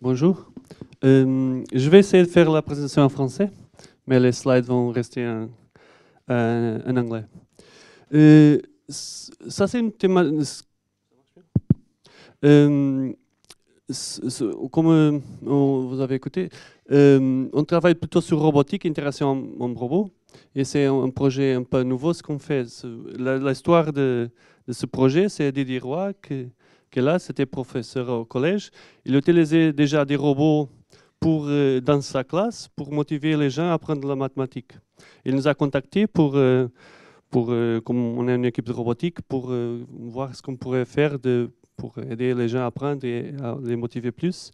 Bonjour. Euh, je vais essayer de faire la présentation en français, mais les slides vont rester en, euh, anglais. Euh, ça, c'est une thématique. comme vous avez écouté, on travaille plutôt sur robotique, interaction en, robot, et c'est un, projet un peu nouveau ce qu'on fait. L'histoire de, de, ce projet, c'est Didier Roy, qui, que là, c'était professeur au collège. Il utilisait déjà des robots pour, euh, dans sa classe pour motiver les gens à apprendre la mathématique. Il nous a contactés pour, euh, pour euh, comme on a une équipe de robotique, pour voir ce qu'on pourrait faire de, pour aider les gens à apprendre et à les motiver plus.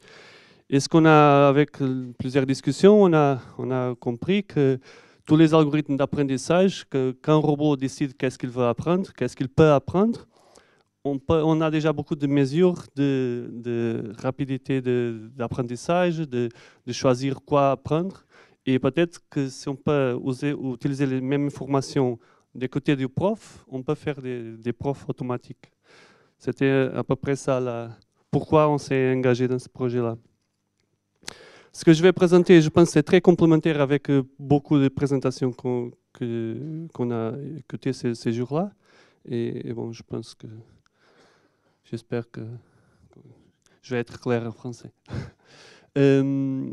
Et ce qu'on a, avec plusieurs discussions, on a, on a compris que tous les algorithmes d'apprentissage, que quand un robot décide qu'est-ce qu'il veut apprendre, qu'est-ce qu'il peut apprendre, on, a déjà beaucoup de mesures de, rapidité d'apprentissage, de, choisir quoi apprendre. Et peut-être que si on peut utiliser les mêmes informations des côtés du prof, on peut faire des, profs automatiques. C'était à peu près ça, là, pourquoi on s'est engagé dans ce projet-là. Ce que je vais présenter, je pense, c'est très complémentaire avec euh, beaucoup de présentations qu'on a écoutées ces, jours-là. et, bon, je pense que J'espère que je vais être clair en français. Euh,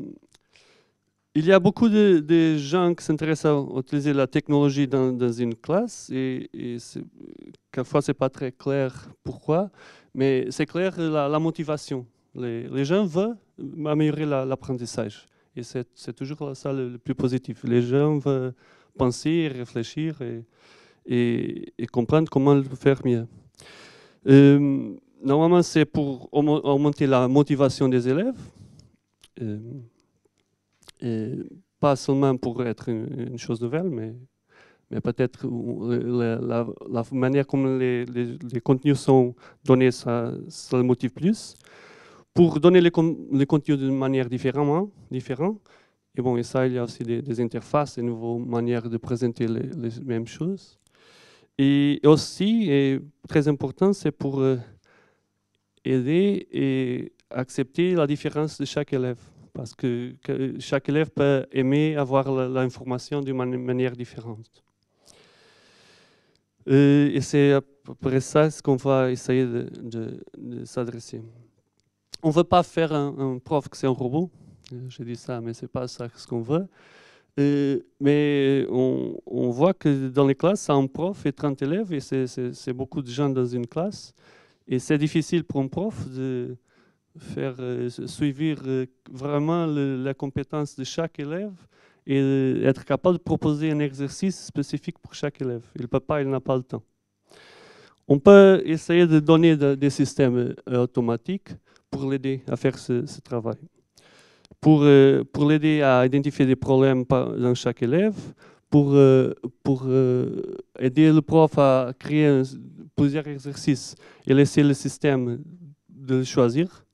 il y a beaucoup de, gens qui s'intéressent à utiliser la technologie dans, une classe et, et ce n'est pas très clair pourquoi, mais c'est clair la, motivation. Les, gens veulent améliorer l'apprentissage et c'est toujours ça le, plus positif. Les gens veulent penser, réfléchir et, et comprendre comment le faire mieux. Euh, normalement, c'est pour augmenter la motivation des élèves, euh, pas seulement pour être une, chose nouvelle, mais, mais peut-être euh, la, manière comme les, contenus sont donnés, ça, le motive plus. Pour donner les, contenus d'une manière différente, et bon, et ça, il y a aussi des, des interfaces, des nouvelles manières de présenter les mêmes choses. Et aussi, et très important, c'est pour euh, aider et accepter la différence de chaque élève. Parce que, chaque élève peut aimer avoir l'information d'une manière différente. Euh, et c'est à ça ce qu'on va essayer de, s'adresser. On ne veut pas faire un, prof que c'est un robot. Euh, Je dis ça, mais ce n'est pas ça ce qu'on veut. Euh, mais on, voit que dans les classes, un prof et 30 élèves, et c'est beaucoup de gens dans une classe. Et c'est difficile pour un prof de faire euh, suivre euh, vraiment la compétence de chaque élève et être capable de proposer un exercice spécifique pour chaque élève. Il ne peut pas, il n'a pas le temps. On peut essayer de donner des systèmes automatiques pour l'aider à faire ce travail pour, euh, pour l'aider à identifier des problèmes dans chaque élève, pour, euh, pour euh, aider le prof à créer plusieurs exercices et laisser le système de le choisir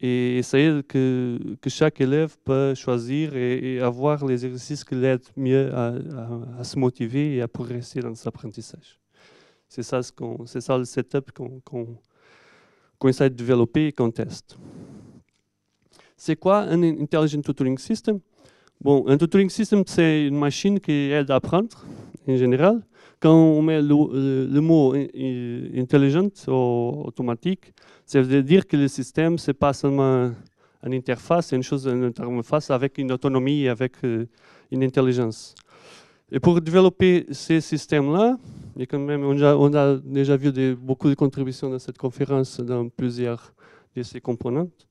et essayer que, que chaque élève peut choisir et, avoir les exercices qui l'aident mieux à, se motiver et à progresser dans son apprentissage. C'est ça, ce ça le setup qu'on essaie de développer et qu'on teste. C'est quoi un Intelligent Tutoring System Bon, un tutoring system, c'est une machine qui aide à apprendre, en général. Quand on met le, euh, mot intelligent ou automatique, ça veut dire que le système, ce n'est pas seulement une interface, c'est une chose, une interface avec une autonomie et avec euh, une intelligence. Et pour développer ces systèmes-là, et quand même, on a, déjà vu beaucoup de contributions dans cette conférence dans plusieurs de ces composantes.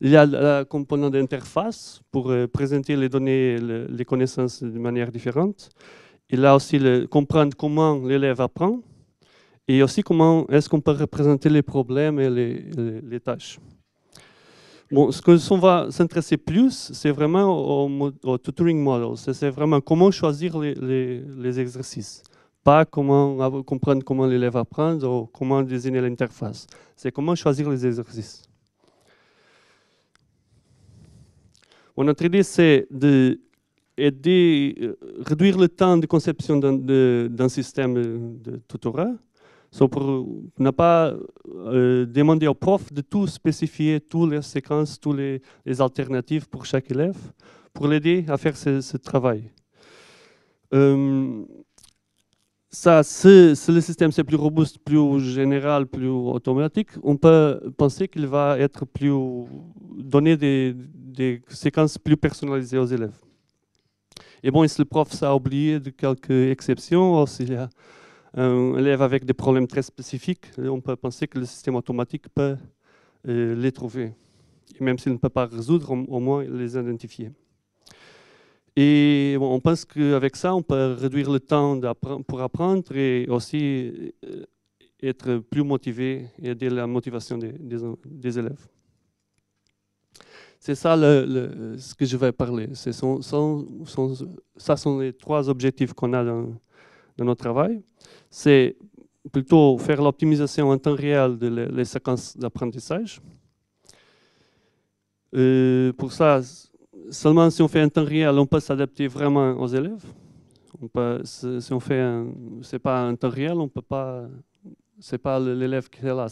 Il y a la composante d'interface pour euh, présenter les données, les connaissances de manière différente. Il y a aussi le, comprendre comment l'élève apprend et aussi comment est-ce qu'on peut représenter les problèmes et les, tâches. Bon, ce qu'on va s'intéresser plus, c'est vraiment au, tutoring model. C'est vraiment comment choisir les, les, exercices. Pas comment comprendre comment l'élève apprend ou comment désigner l'interface. C'est comment choisir les exercices. notre idée, c'est de aider, euh, réduire le temps de conception d'un système euh, de tutorat, so pour ne pas demandé euh, demander au prof de tout spécifier, toutes les séquences, toutes les, alternatives pour chaque élève, pour l'aider à faire ce, travail. ça, si, le système c'est plus robuste, plus général, plus automatique, on peut penser qu'il va être plus donner des, des séquences plus personnalisées aux élèves. Et bon, si le prof a oublié de quelques exceptions, s'il y a un élève avec des problèmes très spécifiques, euh, on peut penser que le système automatique peut euh, les trouver. Et même s'il ne peut pas résoudre, au moins les identifier. Et bon, on pense qu'avec ça, on peut réduire le temps pour apprendre et aussi euh, être plus motivé et aider la motivation des, des élèves. C'est ça le, ce que je vais parler. Ce sont, ça sont les trois objectifs qu'on a dans, notre travail. C'est plutôt faire l'optimisation en temps réel des séquences d'apprentissage. Euh, pour ça, seulement si on fait un temps réel, on peut s'adapter vraiment aux élèves. si on fait, c'est pas un temps réel, on peut pas c'est pas l'élève qui est là,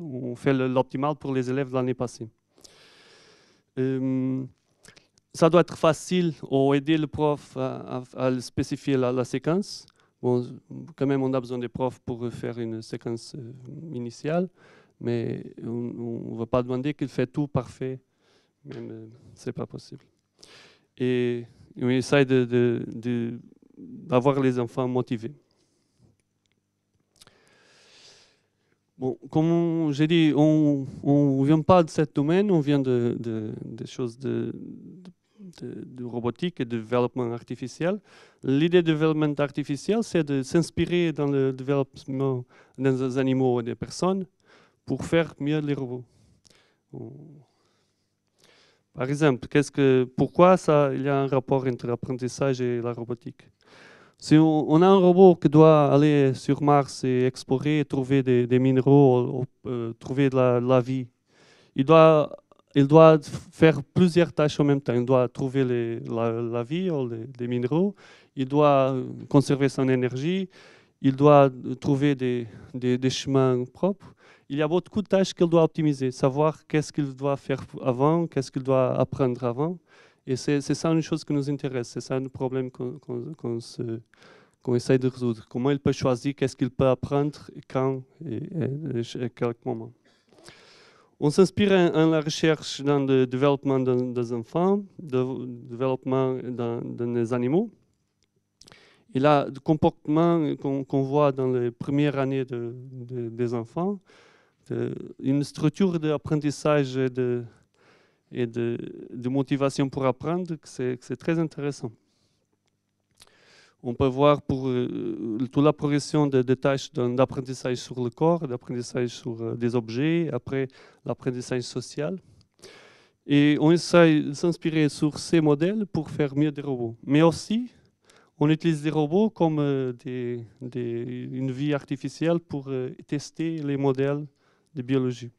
on fait l'optimal pour les élèves de l'année passée. Euh, ça doit être facile ou aider le prof à, spécifier la, séquence. Bon, quand même, on a besoin des profs pour faire une séquence euh, initiale, mais on ne va pas demander qu'il fait tout parfait. Euh, c'est pas possible. Et on essaie d'avoir de, de, les enfants motivés. comme j'ai dit, on ne vient pas de ce domaine, on vient de, choses de, robotique et de développement artificiel. L'idée de développement artificiel, c'est de s'inspirer dans le développement des animaux et des personnes pour faire mieux les robots. Par exemple, que, pourquoi ça, il y a un rapport entre l'apprentissage et la robotique si on, a un robot qui doit aller sur Mars et explorer, trouver des, minéraux, euh, trouver de la, vie, il doit, faire plusieurs tâches en même temps. Il doit trouver la, vie ou les, minéraux, il doit conserver son énergie, il doit trouver des chemins propres il y a beaucoup de tâches qu'il doit optimiser, savoir qu'est-ce qu'il doit faire avant, qu'est-ce qu'il doit apprendre avant. Et c'est ça une chose qui nous intéresse, c'est ça le problème qu'on qu essaie de résoudre. Comment il peut choisir, qu'est-ce qu'il peut apprendre, quand et, et, et à quel moment. On s'inspire en, la recherche dans le développement des enfants, le développement dans, animaux. Et là, le comportement qu'on voit dans les premières années des enfants, une structure d'apprentissage de, et de, motivation pour apprendre, que c'est très intéressant. On peut voir pour euh, toute la progression des tâches d'apprentissage sur le corps, d'apprentissage sur euh, des objets, après l'apprentissage social. Et on essaie de s'inspirer sur ces modèles pour faire mieux des robots. Mais aussi, on utilise des robots comme euh, des, une vie artificielle pour tester les modèles de biologie.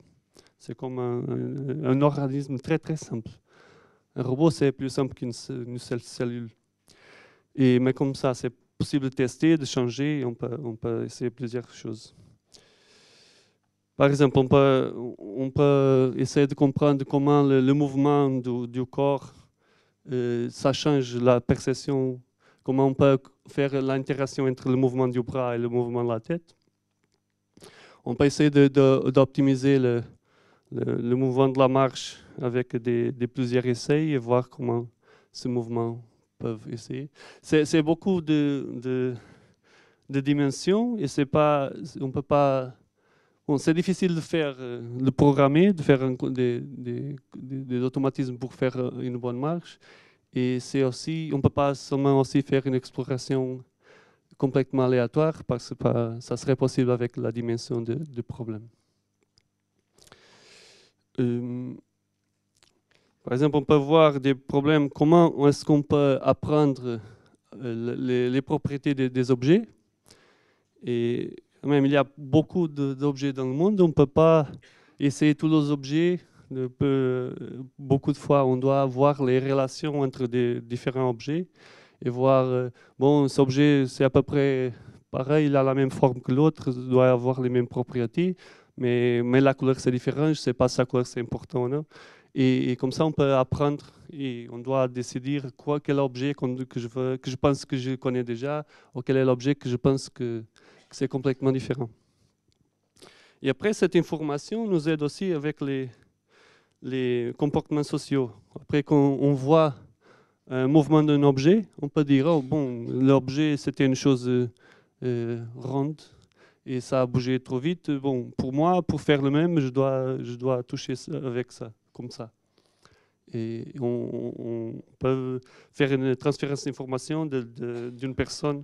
C'est comme un, organisme très très simple. Un robot, c'est plus simple qu'une seule cellule. Et, mais comme ça, c'est possible de tester, de changer, on peut, on peut essayer plusieurs choses. Par exemple, on peut, on peut essayer de comprendre comment le, mouvement du, corps, euh, ça change la perception, comment on peut faire l'interaction entre le mouvement du bras et le mouvement de la tête. On peut essayer d'optimiser le le, mouvement de la marche avec des, plusieurs essais et voir comment ce mouvement peut essayer. C'est beaucoup de, de, dimensions et c'est pas, on peut pas. c'est difficile de faire, euh, de programmer, de faire des, des, des, automatismes pour faire euh, une bonne marche. Et c'est aussi, on peut pas seulement aussi faire une exploration complètement aléatoire parce que ça serait possible avec la dimension du problème. Euh, par exemple, on peut voir des problèmes, comment est-ce qu'on peut apprendre euh, les, propriétés des, objets. Et même, il y a beaucoup d'objets dans le monde, on ne peut pas essayer tous les objets. beaucoup de fois, on doit voir les relations entre des différents objets et voir, euh, bon, cet objet, c'est à peu près pareil, il a la même forme que l'autre, doit avoir les mêmes propriétés mais, la couleur c'est différent, je ne sais pas si la couleur c'est important ou non. Et, comme ça, on peut apprendre et on doit décider quoi, quel objet que je, veux, que je pense que je connais déjà ou quel est l'objet que je pense que, c'est complètement différent. Et après, cette information nous aide aussi avec les, comportements sociaux. Après quand on voit un mouvement d'un objet, on peut dire, oh, bon, l'objet, c'était une chose euh, euh, ronde, et ça a bougé trop vite. Bon, pour moi, pour faire le même, je dois, je dois toucher avec ça, comme ça. Et on, peut faire une transférence d'informations d'une personne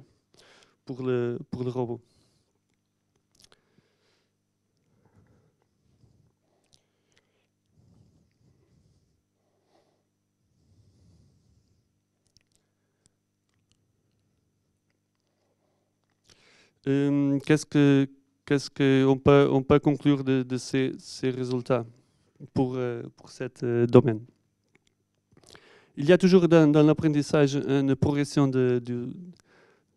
pour le, pour le robot. Hum, qu'est-ce que qu'est-ce qu'on peut on peut conclure de, ces, résultats pour euh, pour euh, domaine Il y a toujours dans, l'apprentissage une progression de,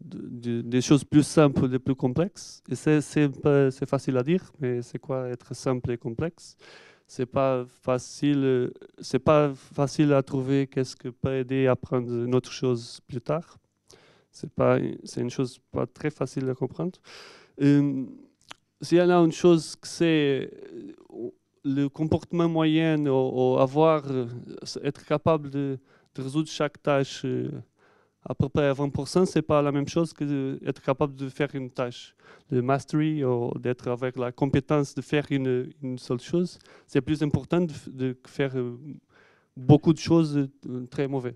des choses plus simples et plus complexes. Et c'est facile à dire, mais c'est quoi être simple et complexe c'est pas facile c'est pas facile à trouver qu'est-ce que peut aider à apprendre une autre chose plus tard c'est pas, c'est une chose pas très facile à comprendre. Euh, S'il y en a une chose que c'est euh, le comportement moyen ou, avoir, euh, être capable de, résoudre chaque tâche euh, à peu près à 20%, c'est pas la même chose que d'être capable de faire une tâche. de mastery ou d'être avec la compétence de faire une, seule chose, c'est plus important de, de, faire beaucoup de choses très mauvaises.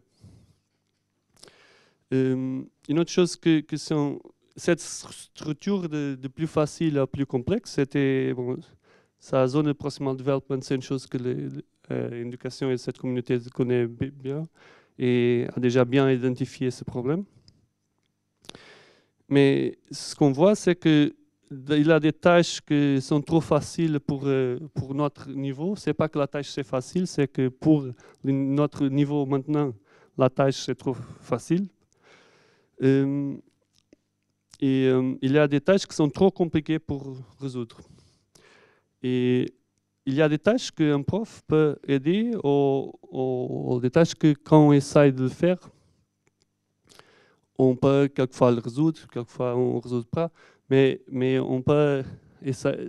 Euh, une autre chose que, que sont, cette structure de, plus facile à plus complexe, c'était sa zone de proximal development, c'est une chose que euh, l'éducation et cette communauté connaît bien et a déjà bien identifié ce problème. Mais ce qu'on voit, c'est que il a des tâches qui sont trop faciles pour, euh, pour notre niveau. Ce n'est pas que la tâche c'est facile, c'est que pour notre niveau maintenant, la tâche c'est trop facile. Euh, et euh, il y a des tâches qui sont trop compliquées pour résoudre. Et il y a des tâches qu'un prof peut aider ou, des tâches que quand on essaye de le faire, on peut quelquefois le résoudre, quelquefois on ne résout pas, mais, mais on peut,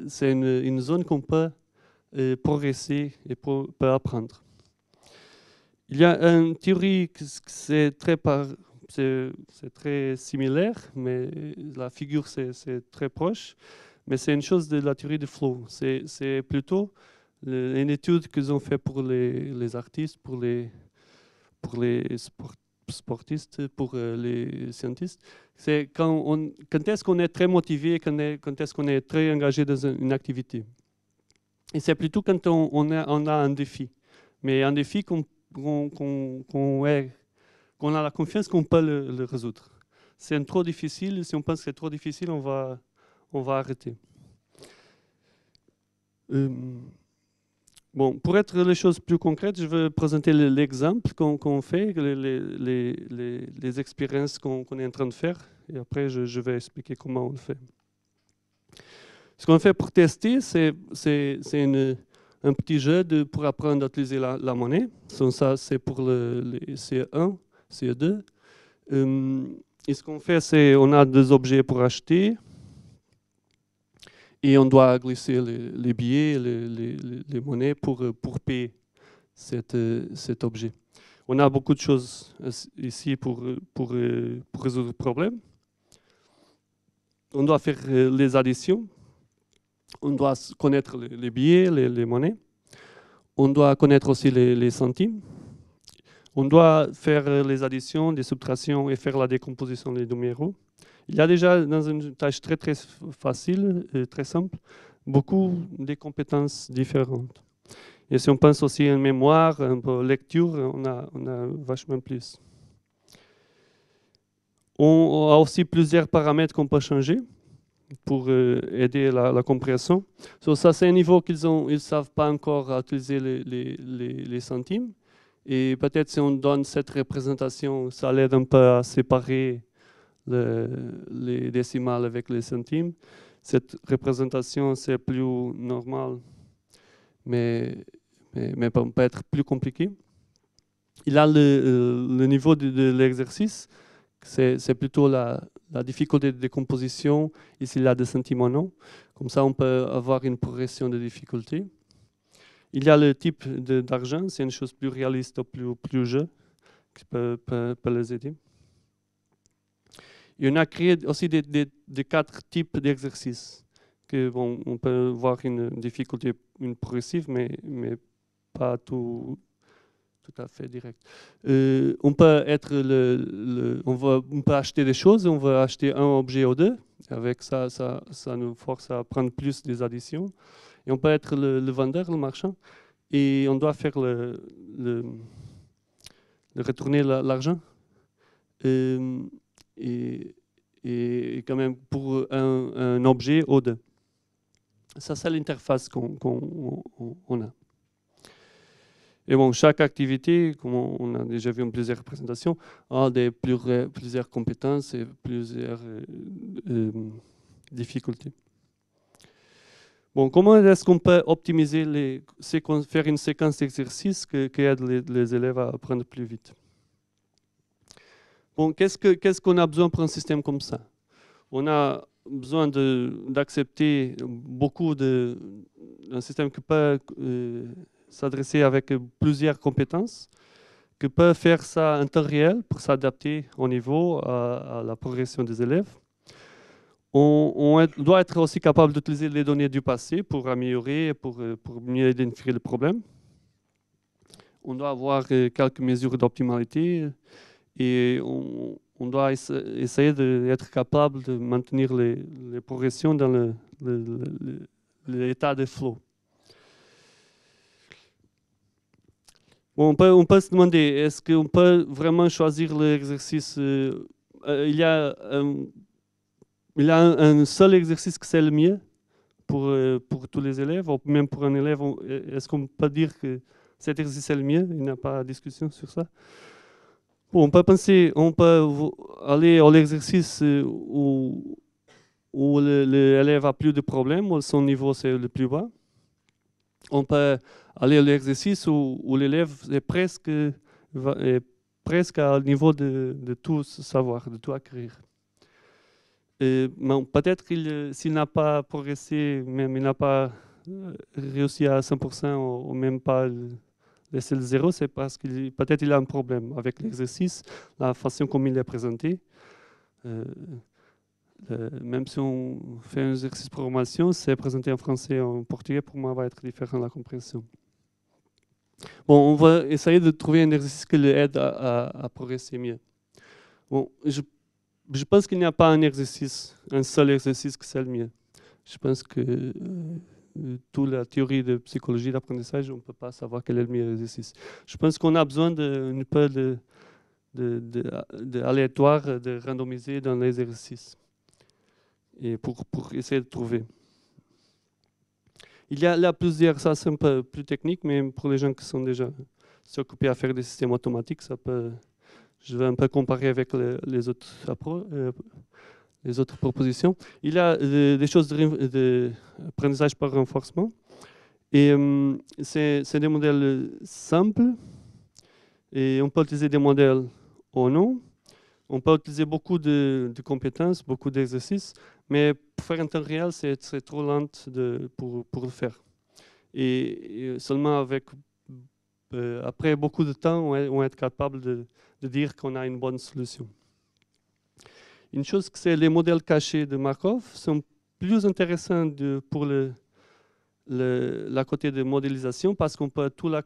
c'est une, zone qu'on peut euh, progresser et pour, apprendre. Il y a une théorie qui, est très par, c'est très similaire, mais la figure, c'est très proche. Mais c'est une chose de la théorie du flow. C'est plutôt une étude qu'ils ont fait pour les, artistes, pour les, pour les sportistes, pour euh, les scientifiques. C'est quand, quand est-ce qu'on est très motivé, quand, est-ce qu'on est très engagé dans une activité. Et c'est plutôt quand on, a, un défi. Mais un défi qu'on est on a la confiance qu'on peut le, résoudre. C'est trop difficile. Si on pense que c'est trop difficile, on va, on va arrêter. Euh, bon, pour être les choses plus concrètes, je vais présenter l'exemple qu'on fait, les, expériences qu'on est en train de faire, et après je, vais expliquer comment on le fait. Ce qu'on fait pour tester, c'est un petit jeu de, pour apprendre à utiliser la, monnaie. Donc ça, c'est pour le, les 1 CO2. E hum, et ce qu'on fait, c'est on a des objets pour acheter et on doit glisser les, billets, les, monnaies pour, euh, pour payer cet, euh, cet objet. On a beaucoup de choses ici pour, euh, pour, pour résoudre le problème. On doit faire les additions. On doit connaître les billets, les, monnaies. On doit connaître aussi les, centimes. On doit faire les additions, les subtractions et faire la décomposition des numéros. Il y a déjà dans une tâche très très facile, et très simple, beaucoup de compétences différentes. Et si on pense aussi à une mémoire, en lecture, on a, on a vachement plus. On a aussi plusieurs paramètres qu'on peut changer pour euh, aider la, la compréhension. ça, c'est un niveau qu'ils ne ils savent pas encore utiliser les centimes. Et peut-être si on donne cette représentation, ça l'aide un peu à séparer les décimales avec les centimes. Cette représentation, c'est plus normal, mais, peut être plus compliqué. Il là, euh, le, niveau de, l'exercice, c'est plutôt la, difficulté de décomposition, ici là, des centimes ou non. Comme ça, on peut avoir une progression de difficulté. Il y a le type d'argent, c'est une chose plus réaliste ou plus, plus jeu qui peut, les aider. y on a créé aussi des, quatre types d'exercices. Que, bon, on peut voir une difficulté une progressive, mais, mais pas tout, tout à fait direct. Euh, on, peut être le, on, on, peut acheter des choses, on va acheter un objet ou deux. Avec ça, ça, ça nous force à prendre plus des additions. Et on peut être le, vendeur, le marchand, et on doit faire le, retourner l'argent. Euh, et, quand même pour un, objet ou deux. Ça, c'est l'interface qu'on a. Et bon, chaque activité, comme on a déjà vu en plusieurs présentations, a des plusieurs, compétences et plusieurs euh, euh, difficultés comment est-ce qu'on peut optimiser, les, faire une séquence d'exercices qui, aide les, élèves à apprendre plus vite qu'est-ce qu'on a besoin pour un système comme ça On a besoin d'accepter beaucoup d'un système qui peut euh, s'adresser avec plusieurs compétences, qui peut faire ça en temps réel pour s'adapter au niveau, à la progression des élèves on, doit être aussi capable d'utiliser les données du passé pour améliorer, pour, pour mieux identifier le problème. On doit avoir euh, quelques mesures d'optimalité et on, doit essayer d'être capable de maintenir les, progressions dans l'état de flow. Bon, on, peut, on, se demander, est-ce qu'on peut vraiment choisir l'exercice euh, euh, Il y a il y a un, seul exercice qui c'est le mieux pour, euh, pour tous les élèves, ou même pour un élève, euh, est-ce qu'on peut dire que cet exercice est le mieux Il n'y a pas de discussion sur ça. on peut penser, on peut aller à l'exercice euh, où, où l'élève a plus de problèmes, où son niveau c'est le plus bas. On peut aller à l'exercice où, l'élève est presque, est presque à niveau de, de tout savoir, de tout acquérir. Euh, peut-être qu'il, euh, s'il n'a pas progressé, même il n'a pas euh, réussi à 100% ou, même pas laisser le zéro, c'est parce qu'il peut-être il a un problème avec l'exercice, la façon comme il est présenté. même si on fait un exercice de programmation, c'est présenté en français ou en portugais, pour moi, va être différent la compréhension. Bon, on va essayer de trouver un exercice qui l'aide à, à, à progresser mieux. Bon, je je pense qu'il n'y a pas un exercice, un seul exercice qui c'est le mieux. Je pense que euh, toute la théorie de psychologie d'apprentissage, on ne peut pas savoir quel est le meilleur exercice. Je pense qu'on a besoin d'une peu de, de, de, aléatoire, de randomiser dans les exercices et pour, essayer de trouver. Il y a là plusieurs, ça c'est un peu plus technique, mais pour les gens qui sont déjà s'occupés à faire des systèmes automatiques, ça peut je vais un peu comparer avec les, autres, euh, les autres propositions. Il y a des choses d'apprentissage par renforcement. Et euh, c'est des modèles simples. Et on peut utiliser des modèles ou non. On peut utiliser beaucoup de, compétences, beaucoup d'exercices, mais pour faire en temps réel, c'est trop lent de, pour, le faire. et seulement avec euh, après beaucoup de temps, on va être capable de, dire qu'on a une bonne solution. Une chose, c'est les modèles cachés de Markov sont plus intéressants de, pour le, la côté de modélisation parce qu'on peut tout la,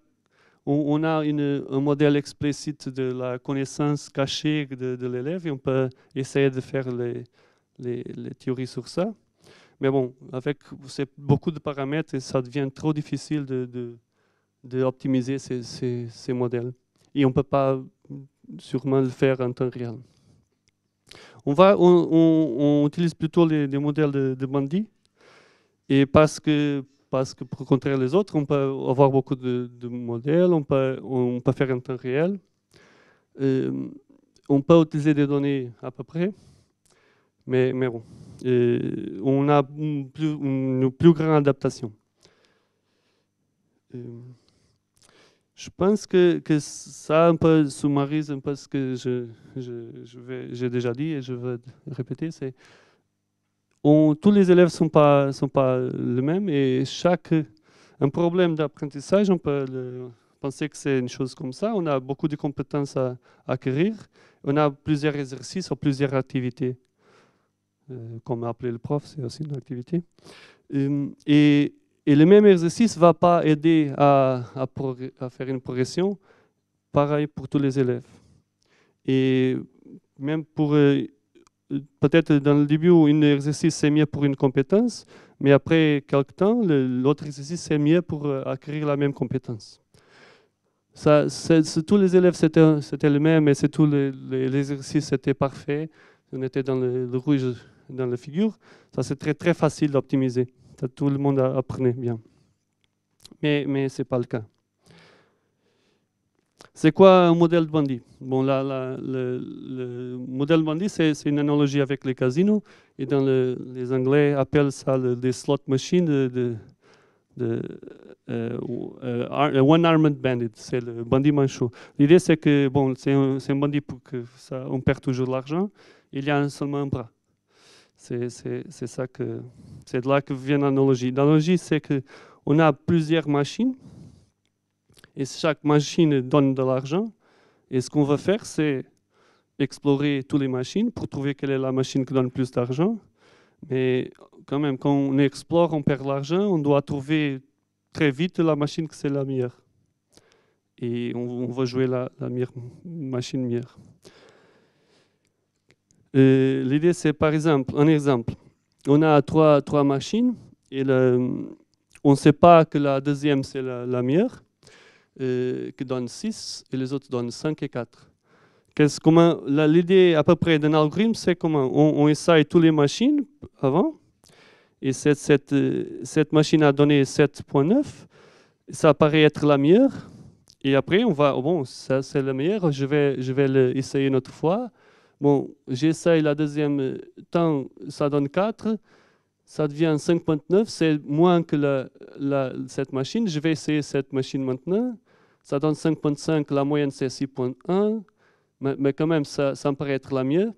on, a une, un modèle explicite de la connaissance cachée de, l'élève et on peut essayer de faire les, les, théories sur ça. Mais bon, avec beaucoup de paramètres, ça devient trop difficile de d'optimiser ces, ces, ces, modèles. Et on ne peut pas sûrement le faire en temps réel. On, va, on, utilise plutôt les, modèles de, de, Et parce que, parce que, pour contraire les autres, on peut avoir beaucoup de, modèles, on peut, on peut faire en temps réel. Euh, on peut utiliser des données à peu près, mais, mais euh, on a une plus, une plus grande adaptation. Euh, je pense que, ça un peu sous-marise un peu ce que j'ai je, je, je déjà dit et je veux répéter. C'est tous les élèves ne sont pas, sont pas les mêmes et chaque un problème d'apprentissage, on peut penser que c'est une chose comme ça. On a beaucoup de compétences à, acquérir. On a plusieurs exercices ou plusieurs activités. Euh, comme a appelé le prof, c'est aussi une activité. Euh, et, et et le même exercice ne va pas aider à, à, faire une progression. Pareil pour tous les élèves. Et même pour, euh, peut-être dans le début, un exercice c'est mieux pour une compétence, mais après quelques temps, l'autre exercice c'est mieux pour euh, acquérir la même compétence. Ça, tous les élèves, c'était le même, et c'est tous les, exercices étaient parfaits. On était dans le, le rouge dans la figure. Ça, c'est très, très facile d'optimiser. Tout le monde apprenait bien. Mais, mais ce n'est pas le cas. C'est quoi un modèle de bandit bon, le, modèle modèle bandit, c'est une analogie avec les casinos. Et dans les Anglais appellent ça des slot machines, de, euh, euh, euh, one-armed bandit, c'est le bandit manchot. L'idée, c'est que bon, c'est un, un, bandit pour que ça, on perd toujours l'argent. Il y a seulement un bras. C'est ça que c'est de là que vient l'analogie. L'analogie, c'est que on a plusieurs machines et chaque machine donne de l'argent. Et ce qu'on va faire, c'est explorer toutes les machines pour trouver quelle est la machine qui donne plus d'argent. Mais quand même, quand on explore, on perd l'argent, on doit trouver très vite la machine qui c'est la meilleure. Et on, veut va jouer la, la machine meilleure. Euh, l'idée, c'est par exemple, un exemple. On a trois, machines et on ne sait pas que la deuxième, c'est la, meilleure, euh, qui donne 6 et les autres donnent 5 et 4. L'idée à peu près d'un algorithme, c'est comment on, essaye toutes les machines avant, et cette, euh, machine a donné 7.9, ça paraît être la meilleure, et après on va, bon, ça c'est la meilleure, je vais, je vais l'essayer une autre fois, Bon, j'essaye la deuxième euh, temps, ça donne 4, ça devient 5.9, c'est moins que cette machine. Je vais essayer cette machine maintenant. Ça donne 5.5, la moyenne c'est 6.1, mais, quand même, ça, me paraît être la mieux.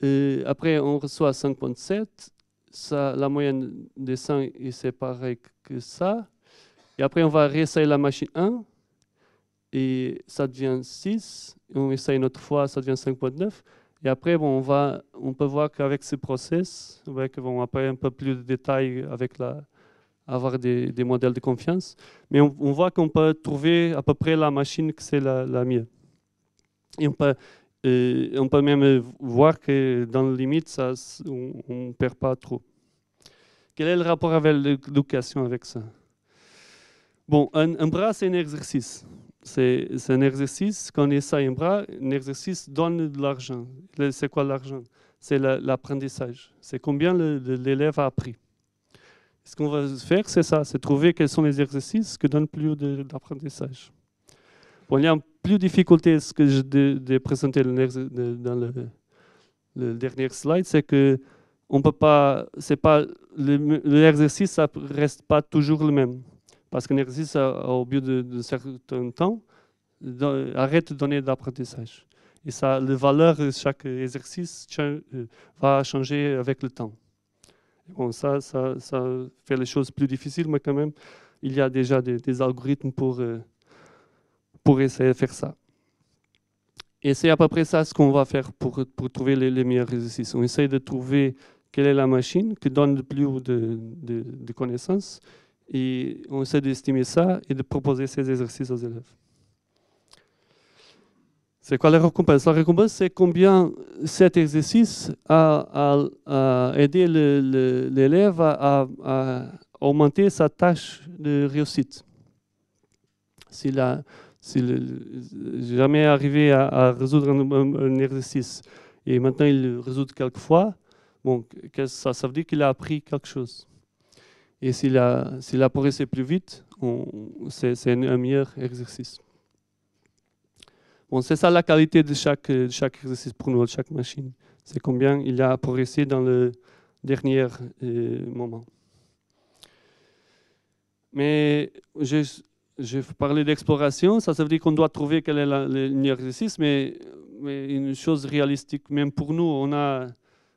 Et après, on reçoit 5.7, la moyenne des et c'est pareil que ça. Et après, on va réessayer la machine 1 et ça devient 6, on essaye une autre fois, ça devient 5.9. Et après, bon, on, va, on peut voir qu'avec ce process, on bon, après un peu plus de détails avec la, avoir des, modèles de confiance, mais on, voit qu'on peut trouver à peu près la machine que c'est la, la Et on peut, on peut même voir que dans le limite, ça, on ne perd pas trop. Quel est le rapport avec l'éducation avec ça Bon, un, un bras, c'est un exercice. C'est un exercice, quand ça bras un exercice donne de l'argent. C'est quoi l'argent C'est l'apprentissage. C'est combien l'élève a appris. Ce qu'on va faire, c'est ça, c'est trouver quels sont les exercices qui donnent plus d'apprentissage. Bon, il y a plus de ce que de, de, présenter dans le, dernier slide, c'est que on peut pas, c'est pas l'exercice, ne ça reste pas toujours le même parce qu'un exercice, euh, au bout de, certain temps, arrête de donner d'apprentissage. Et ça, la valeur de chaque exercice euh, va changer avec le temps. Bon, ça, ça, fait les choses plus difficiles, mais quand même, il y a déjà des, algorithmes pour, euh, pour essayer de faire ça. Et c'est à peu près ça ce qu'on va faire pour, pour trouver les, meilleurs exercices. On essaie de trouver quelle est la machine qui donne le plus de, de connaissances et on essaie d'estimer ça et de proposer ces exercices aux élèves. C'est quoi la récompense La récompense, c'est combien cet exercice a, aidé l'élève à, augmenter sa tâche de réussite. S'il n'est jamais arrivé à, résoudre un, exercice et maintenant il le résout quelquefois, bon, ça, ça veut dire qu'il a appris quelque chose. Et s'il progressé plus vite, c'est un meilleur exercice. Bon, c'est ça la qualité de chaque, chaque exercice pour nous, de chaque machine. C'est combien il a progressé dans le dernier euh, moment. Mais je, je parlais d'exploration, ça, ça veut dire qu'on doit trouver quel est le meilleur exercice, mais, mais, une chose réalistique, même pour nous, on a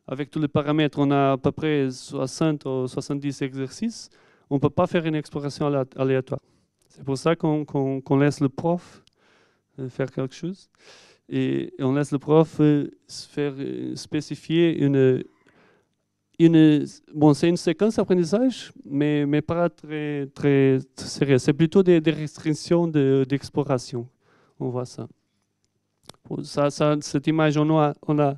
avec tous les paramètres, on a à peu près 60 ou 70 exercices. On ne peut pas faire une exploration aléatoire. C'est pour ça qu'on laisse le prof euh, faire quelque chose. Et on laisse le prof euh, faire euh, spécifier une, une, bon, c'est une séquence d'apprentissage, mais, mais pas très, très, sérieuse. C'est plutôt des, restrictions d'exploration. on voit ça. ça, cette image, on a, on a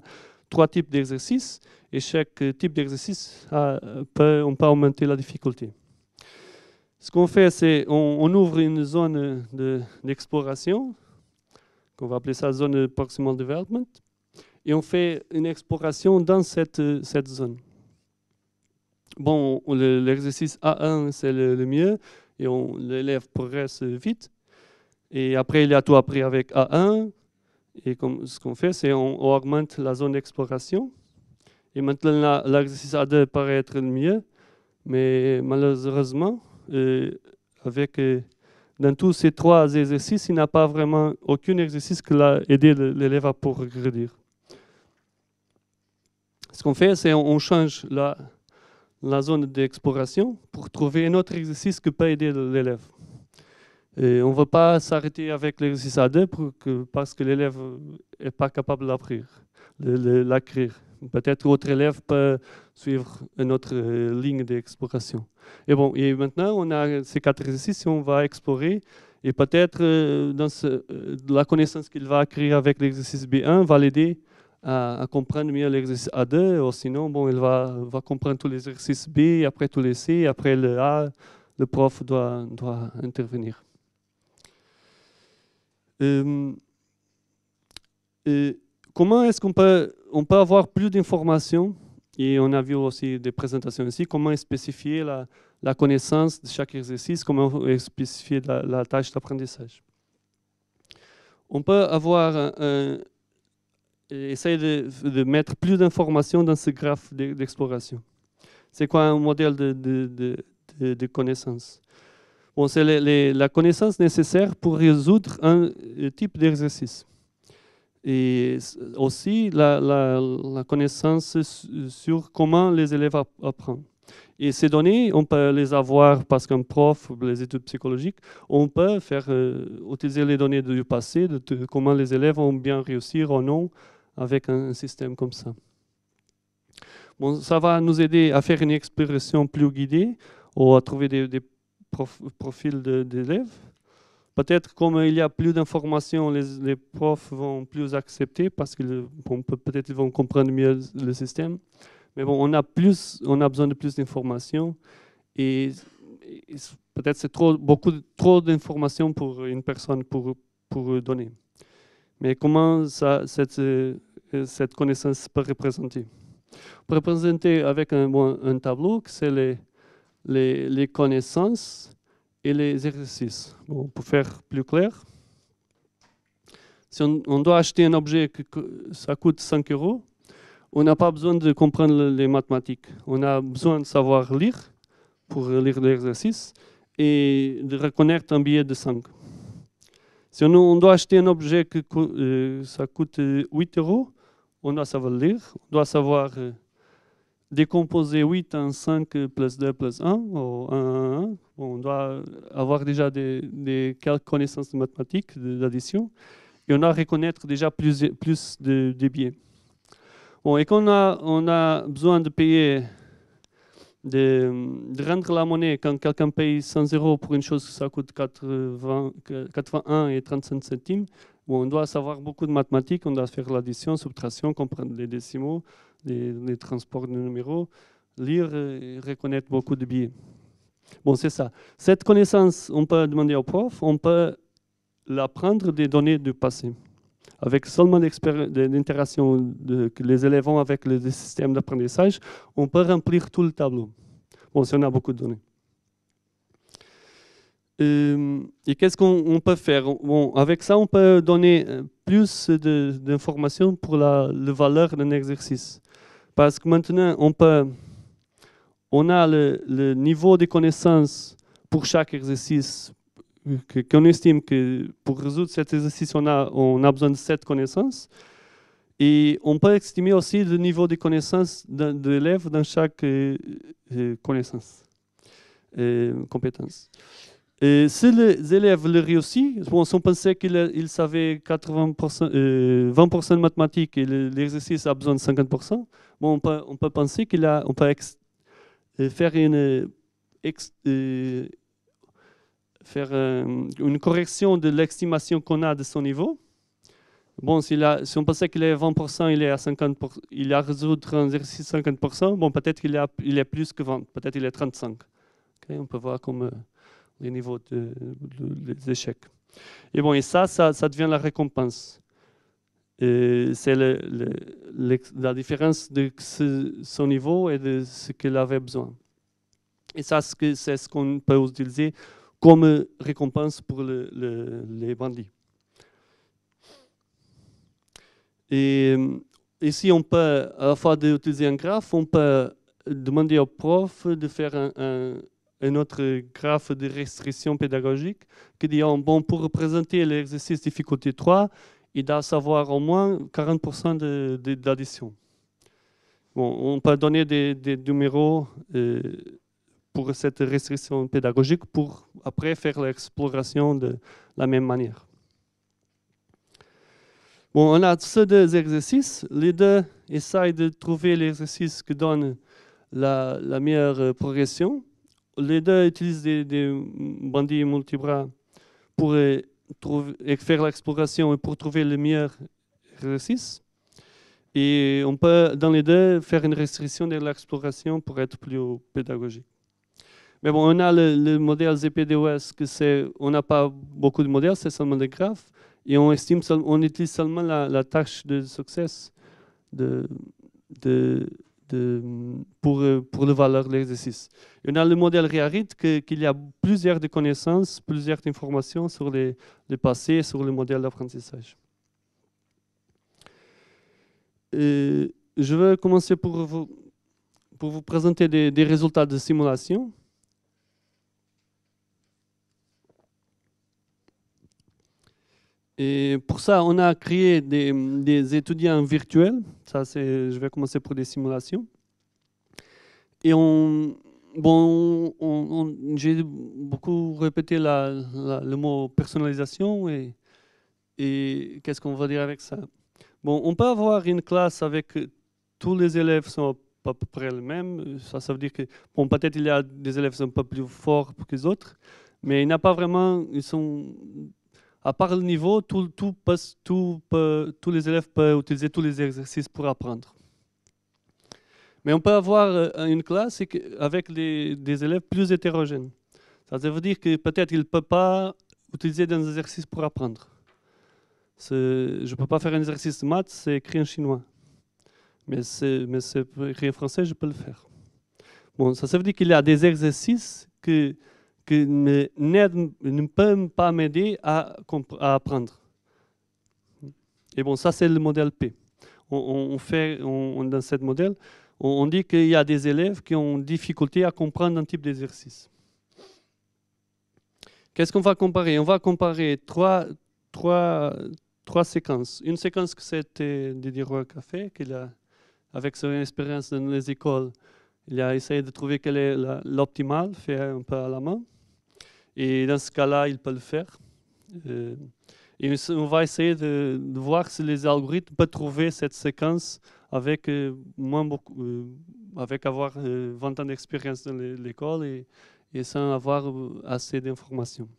trois types d'exercices et chaque euh, type d'exercice peut, on peut augmenter la difficulté. Ce qu'on fait, c'est on, ouvre une zone d'exploration, qu'on va appeler ça zone de proximal development, et on fait une exploration dans cette, cette zone. Bon, l'exercice A1, c'est le, le, mieux, et l'élève progresse vite. Et après, il a tout appris avec A1, et comme, ce qu'on fait, c'est on, augmente la zone d'exploration. Et maintenant, l'exercice a de paraître mieux, mais malheureusement, euh, avec, euh, dans tous ces trois exercices, il n'y a pas vraiment aucun exercice qui a aidé l'élève à progresser. Ce qu'on fait, c'est on, change la, la zone d'exploration pour trouver un autre exercice qui peut aider l'élève on ne veut pas s'arrêter avec l'exercice A2 parce que l'élève n'est pas capable de l'écrire. Peut-être autre élève peut suivre une autre euh, ligne d'exploration. Et bon, et maintenant, on a ces quatre exercices et on va explorer. Et peut-être euh, euh, la connaissance qu'il va acquérir avec l'exercice B1 va l'aider à, comprendre mieux l'exercice A2, ou sinon, bon, il va, va comprendre tous les exercices B, après tous les C, après le A, le prof doit, doit intervenir. Euh, euh, comment est-ce qu'on peut, on peut avoir plus d'informations et on a vu aussi des présentations ici, comment spécifier la, connaissance de chaque exercice, comment spécifier la, tâche d'apprentissage. On peut avoir un, essayer de, mettre plus d'informations dans ce graphe d'exploration. C'est quoi un modèle de connaissance c'est la connaissance nécessaire pour résoudre un type d'exercice. Et aussi la, connaissance sur comment les élèves apprennent. Et ces données, on peut les avoir parce qu'un prof, les études psychologiques, on peut faire euh, utiliser les données du passé, de, comment les élèves ont bien réussi ou non avec un, système comme ça. Bon, ça va nous aider à faire une exploration plus guidée ou à trouver des profil d'élèves. Peut-être comme il y a plus d'informations, les, profs vont plus accepter parce qu'ils peut-être ils vont comprendre mieux le système. Mais bon, on a, plus, on a besoin de plus d'informations et, peut-être c'est trop, beaucoup, trop d'informations pour une personne pour, pour donner. Mais comment ça, cette, euh, cette connaissance peut représenter Représenter avec un, un tableau, c'est les, les, connaissances et les exercices. Bon, pour faire plus clair, si on, doit acheter un objet que, ça coûte 5 euros, on n'a pas besoin de comprendre les mathématiques. On a besoin de savoir lire pour lire l'exercice et de reconnaître un billet de 5. Si on, on doit acheter un objet que euh, ça coûte 8 euros, on doit savoir lire, on doit savoir euh, décomposer 8 en 5 plus 2 plus 1, ou 1, on doit avoir déjà des, quelques connaissances mathématiques, d'addition, et on a reconnaître déjà plus, plus de, biais. Bon, et quand on a, on a besoin de payer, de, rendre la monnaie, quand quelqu'un paye 100 euros pour une chose que ça coûte 80, 81 et 35 centimes, on doit savoir beaucoup de mathématiques, on doit faire l'addition, subtraction, comprendre les décimaux, les, transports de numéros, lire et reconnaître beaucoup de billets. Bon, c'est ça. Cette connaissance, on peut demander au prof, on peut l'apprendre des données du passé, avec seulement l'interaction que les élèves avec les systèmes d'apprentissage, on peut remplir tout le tableau. si on a beaucoup de données. Euh, et qu'est-ce qu'on peut faire bon, Avec ça, on peut donner euh, plus d'informations pour la, valeur d'un exercice. Parce que maintenant, on, peut, on a le, niveau de connaissances pour chaque exercice, qu'on estime que pour résoudre cet exercice, on a, on a besoin de cette connaissance. Et on peut estimer aussi le niveau de connaissances de, l'élève dans chaque euh, connaissance, et compétence si les élèves le réussissent, si on pensait qu'ils savait 80%, 20% euh, de mathématiques et l'exercice a besoin de 50%, bon, on, peut, penser qu'il a, on peut euh, faire une euh, faire une correction de l'estimation qu'on a de son niveau. Bon, si, on pensait qu'il est 20%, il est à 50%, il a résolu un exercice 50%, bon, peut-être qu'il est, plus que 20, peut-être qu'il est 35. on peut voir comme les niveaux des de, échecs. Et bon, et ça, ça, devient la récompense. C'est la différence de son niveau et de ce qu'il avait besoin. Et ça, c'est ce qu'on peut utiliser comme récompense pour les bandits. Et ici, on peut, à la fois d'utiliser un graphe, on peut demander au prof de faire un un autre graphe de restriction pédagogique qui dit ah, bon, pour représenter l'exercice difficulté 3, il doit savoir au moins 40% d'addition. bon, on peut donner des, numéros euh, pour cette restriction pédagogique pour après faire l'exploration de la même manière. Bon, on a ces deux exercices. Les deux essayent de trouver l'exercice qui donne la, la meilleure progression les deux utilisent des, bandits bandits multibras pour euh, trouver, faire l'exploration et pour trouver le meilleur exercice. Et on peut, dans les deux, faire une restriction de l'exploration pour être plus pédagogique. Mais bon, on a le, modèle ZPDOS, que c'est, on n'a pas beaucoup de modèles, c'est seulement des graphes, et on, estime, on utilise seulement la, tâche de succès de, de pour, euh, pour le valeur de l'exercice. On a le modèle Rearit qu'il y a plusieurs de connaissances, plusieurs informations sur le passé, sur le modèle d'apprentissage. Euh, je vais commencer pour vous, pour vous présenter des résultats de simulation. Et pour ça, on a créé des, étudiants virtuels. Ça, je vais commencer pour des simulations. Et on, bon, j'ai beaucoup répété le mot personnalisation et, et qu'est-ce qu'on va dire avec ça. Bon, on peut avoir une classe avec tous les élèves sont à peu près les mêmes. Ça, ça veut dire que bon, peut-être il y a des élèves qui sont un peu plus forts que les autres, mais il n'y pas vraiment, ils sont à part le niveau, tous les élèves peuvent utiliser tous les exercices pour apprendre. Mais on peut avoir euh, une classe avec des élèves plus hétérogènes. Ça veut dire que peut-être il ne peut pas utiliser des exercices pour apprendre. Je ne peux pas faire un exercice de maths, c'est écrit en chinois. Mais c'est écrit en français, je peux le faire. Bon, ça veut dire qu'il y a des exercices que qui ne peuvent pas m'aider à, apprendre. Et bon, ça, c'est le modèle P. On, fait, dans ce modèle, on, dit qu'il y a des élèves qui ont difficulté à comprendre un type d'exercice. Qu'est-ce qu'on va comparer On va comparer trois, trois, séquences. Une séquence que c'était Didier Roy Café, qu'il a, avec son expérience dans les écoles, il a essayé de trouver quelle est l'optimale, fait un peu à la main. Et dans ce cas-là, il peut le faire. Euh, et on va essayer de, voir si les algorithmes peuvent trouver cette séquence avec euh, moins beaucoup, euh, avec avoir 20 ans d'expérience dans l'école et, et, sans avoir assez d'informations.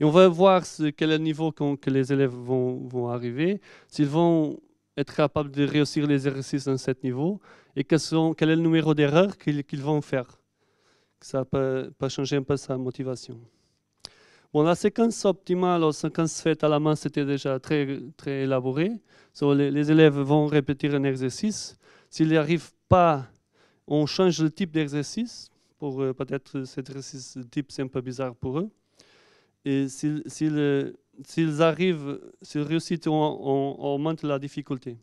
Et on va voir quel est le niveau que les élèves vont, arriver, s'ils vont être capables de réussir les exercices dans ce niveau et quel, sont, quel est le numéro d'erreurs qu'ils vont faire ça peut pas changer un peu sa motivation. Bon, la séquence optimale, la séquence faite à la main, c'était déjà très, très élaboré. les, élèves vont répéter un exercice. S'ils n'y arrivent pas, on change le type d'exercice. Pour euh, peut-être cet exercice type, c'est un peu bizarre pour eux. Et euh, s'ils arrivent, s'ils réussissent, on, augmente la difficulté.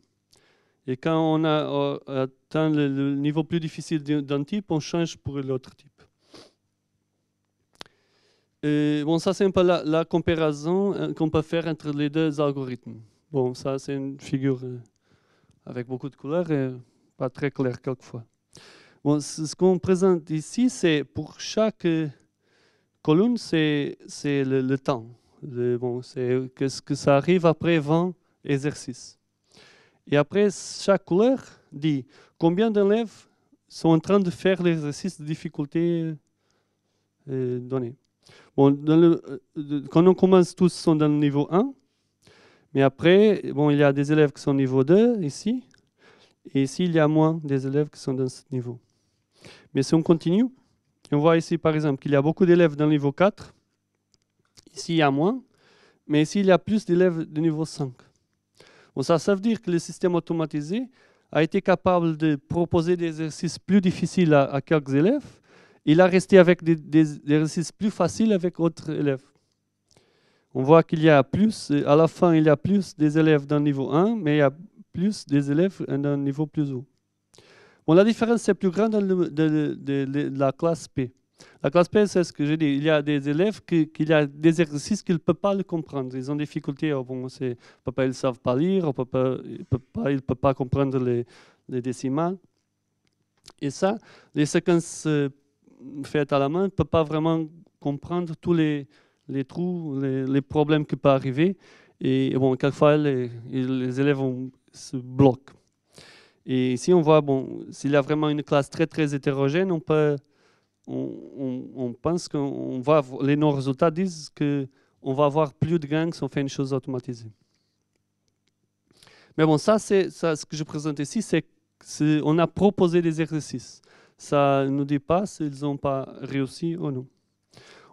Et quand on a, euh, atteint le niveau plus difficile d'un type, on change pour l'autre type bon, ça, c'est un peu la, comparaison euh, qu'on peut faire entre les deux algorithmes. Bon, ça, c'est une figure euh, avec beaucoup de couleurs et pas très claire quelquefois. Bon, ce qu'on présente ici, c'est pour chaque euh, colonne, c'est le, temps. bon, c'est ce que ça arrive après 20 exercices. Et après, chaque couleur dit combien d'élèves sont en train de faire l'exercice de difficulté donnée le, euh, quand on commence, tous sont dans le niveau 1. Mais après, bon, il y a des élèves qui sont niveau 2 ici. Et ici, il y a moins des élèves qui sont dans ce niveau. Mais si on continue, on voit ici, par exemple, qu'il y a beaucoup d'élèves dans le niveau 4. Ici, il y a moins. Mais ici, il y a plus d'élèves de niveau 5. Bon, ça, ça veut dire que le système automatisé a été capable de proposer des exercices plus difficiles à quelques élèves, il a resté avec des, exercices plus faciles avec d'autres élèves. On voit qu'il y a plus, à la fin, il y a plus des élèves d'un niveau 1, mais il y a plus des élèves d'un niveau plus haut. Bon, la différence est plus grande dans de, la classe P. La classe P, c'est ce que j'ai dit. Il y a des élèves qui, qui y a des exercices qu'ils ne peuvent pas le comprendre. Ils ont des difficultés. Oh, bon, papa, ils ne savent pas lire. Oh, papa, ils ne peuvent, pas comprendre les, les décimales. Et ça, les séquences euh, fait à la main ne peut pas vraiment comprendre tous les, les trous, les, les, problèmes qui peuvent arriver. Et, bon, quelquefois, les, les élèves se bloquent. Et ici, on voit, bon, s'il y a vraiment une classe très, très hétérogène, on, peut, on, on, pense qu'on va, les nos résultats disent qu'on va avoir plus de gains si on fait une chose automatisée. Mais bon, ça, c'est ce que je présente ici, c'est on a proposé des exercices ça nous dit pas s'ils n'ont pas réussi ou non.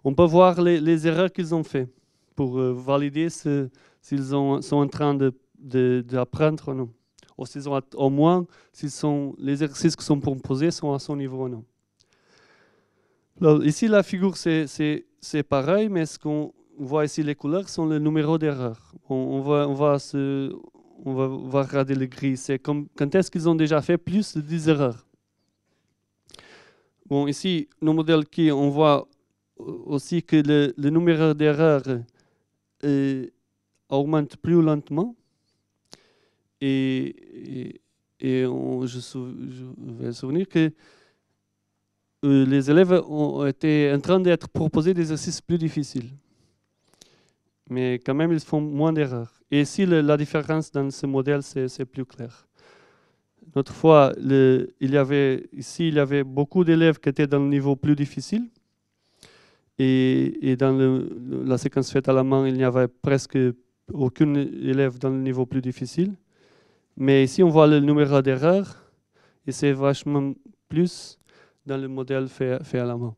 On peut voir les, erreurs qu'ils ont faites pour euh, valider s'ils sont en train d'apprendre de, ou non. Ou ont, au moins, si sont, les exercices qui sont proposés sont à son niveau ou non. ici, la figure, c'est pareil, mais ce qu'on voit ici, les couleurs, sont le numéro d'erreur. On, va, on, va se, on va, va regarder le gris. C'est quand est-ce qu'ils ont déjà fait plus de 10 erreurs. Bon, ici, le modèle qui, on voit aussi que le, le numéro d'erreurs euh, augmente plus lentement. Et, je, je, vais souvenir que euh, les élèves ont été en train d'être proposés des exercices plus difficiles. Mais quand même, ils font moins d'erreurs. Et ici, la différence dans ce modèle, c'est plus clair notre fois, il y avait, ici, il y avait beaucoup d'élèves qui étaient dans le niveau plus difficile. Et, dans la séquence faite à la main, il n'y avait presque aucun élève dans le niveau plus difficile. Mais ici, on voit le numéro d'erreur. Et c'est vachement plus dans le modèle fait, à la main.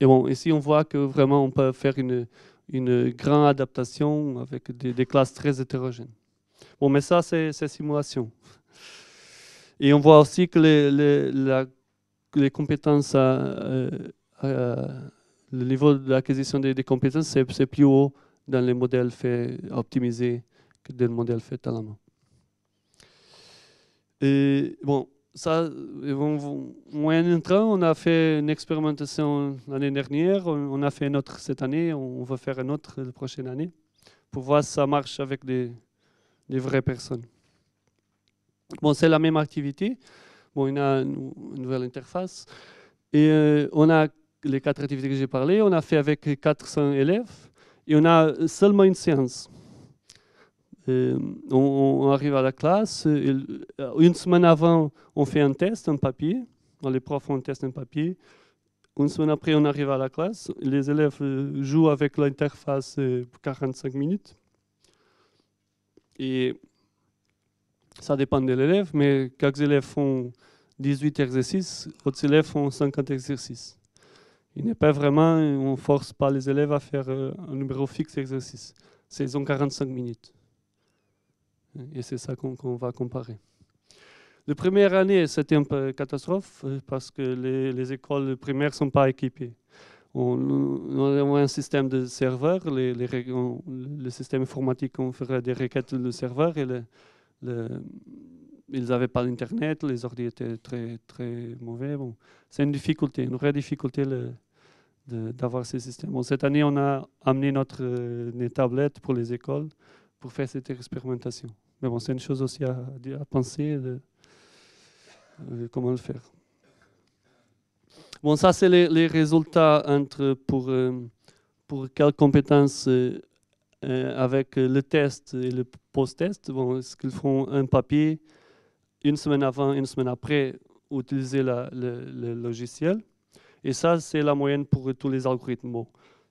Et bon, ici, on voit que vraiment, on peut faire une, grande adaptation avec des, des classes très hétérogènes. Bon, mais ça, c'est simulation. Et on voit aussi que les, compétences, euh, euh, euh, le niveau d'acquisition des, des, compétences, c'est plus haut dans les modèles optimisés que dans les modèles faits à la main. Et bon, ça, on, on a fait une expérimentation l'année dernière, on a fait une autre cette année, on va faire une autre la prochaine année pour voir si ça marche avec des vraies personnes. Bon, c'est la même activité. Bon, y a une nouvelle interface. Et euh, on a les quatre activités que j'ai parlé, on a fait avec 400 élèves et on a seulement une séance. Euh, on, arrive à la classe, euh, une semaine avant, on fait un test, un papier. Les profs font un test, un papier. Une semaine après, on arrive à la classe. Les élèves jouent avec l'interface 45 minutes. Et ça dépend de l'élève, mais quelques élèves font 18 exercices, d'autres élèves font 50 exercices. Il n'est pas vraiment, on ne force pas les élèves à faire euh, un numéro fixe C'est Ils ont 45 minutes. Et c'est ça qu'on va comparer. La première année, c'était un peu catastrophe euh, parce que les, écoles primaires ne sont pas équipées. On, on, a un système de serveur, les, le système informatique, on ferait des requêtes de serveur et le, ils n'avaient pas d'internet les ordi étaient très, très mauvais. Bon, c'est une difficulté, une vraie difficulté d'avoir ces systèmes. Bon, cette année, on a amené notre, euh, tablettes pour les écoles pour faire cette expérimentation. Mais bon, c'est une chose aussi à, à penser, de, euh, comment le faire. Bon, ça, c'est les, résultats entre pour, euh, pour quelles compétences avec le test et le post-test, bon, ce qu'ils font un papier une semaine avant, une semaine après, utiliser le, logiciel. Et ça, c'est la moyenne pour tous les algorithmes.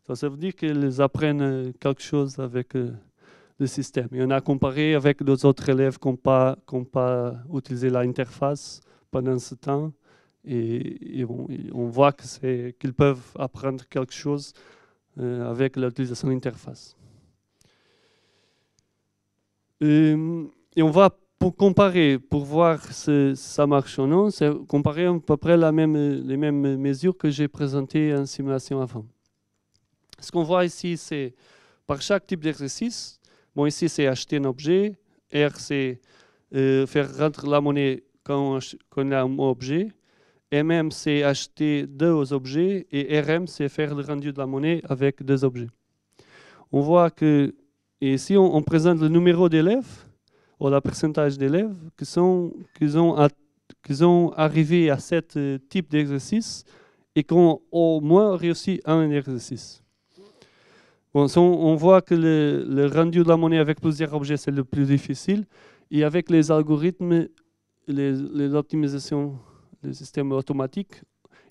Ça, ça, veut dire qu'ils apprennent euh, quelque chose avec euh, le système. Et on a comparé avec d'autres autres élèves qui n'ont pas, pas utilisé l'interface pendant ce temps. Et, on voit qu'ils peuvent apprendre quelque chose euh, avec l'utilisation de l'interface. Et, euh, et on va pour comparer, pour voir si ça marche ou non, c'est comparer à peu près la même, les mêmes mesures que j'ai présentées en simulation avant. Ce qu'on voit ici, c'est par chaque type d'exercice, bon ici c'est acheter un objet, R c'est euh, faire rentrer la monnaie quand on, a un objet, MM c'est acheter deux objets et RM c'est faire le rendu de la monnaie avec deux objets. On voit que et si on, présente le numéro d'élèves ou le pourcentage d'élèves qui sont, qui ont à, qui ont arrivés à ce euh, type d'exercice et qui ont au moins réussi un exercice. Bon, on, voit que le, rendu de la monnaie avec plusieurs objets, c'est le plus difficile. Et avec les algorithmes, l'optimisation, les, optimisations les systèmes automatiques,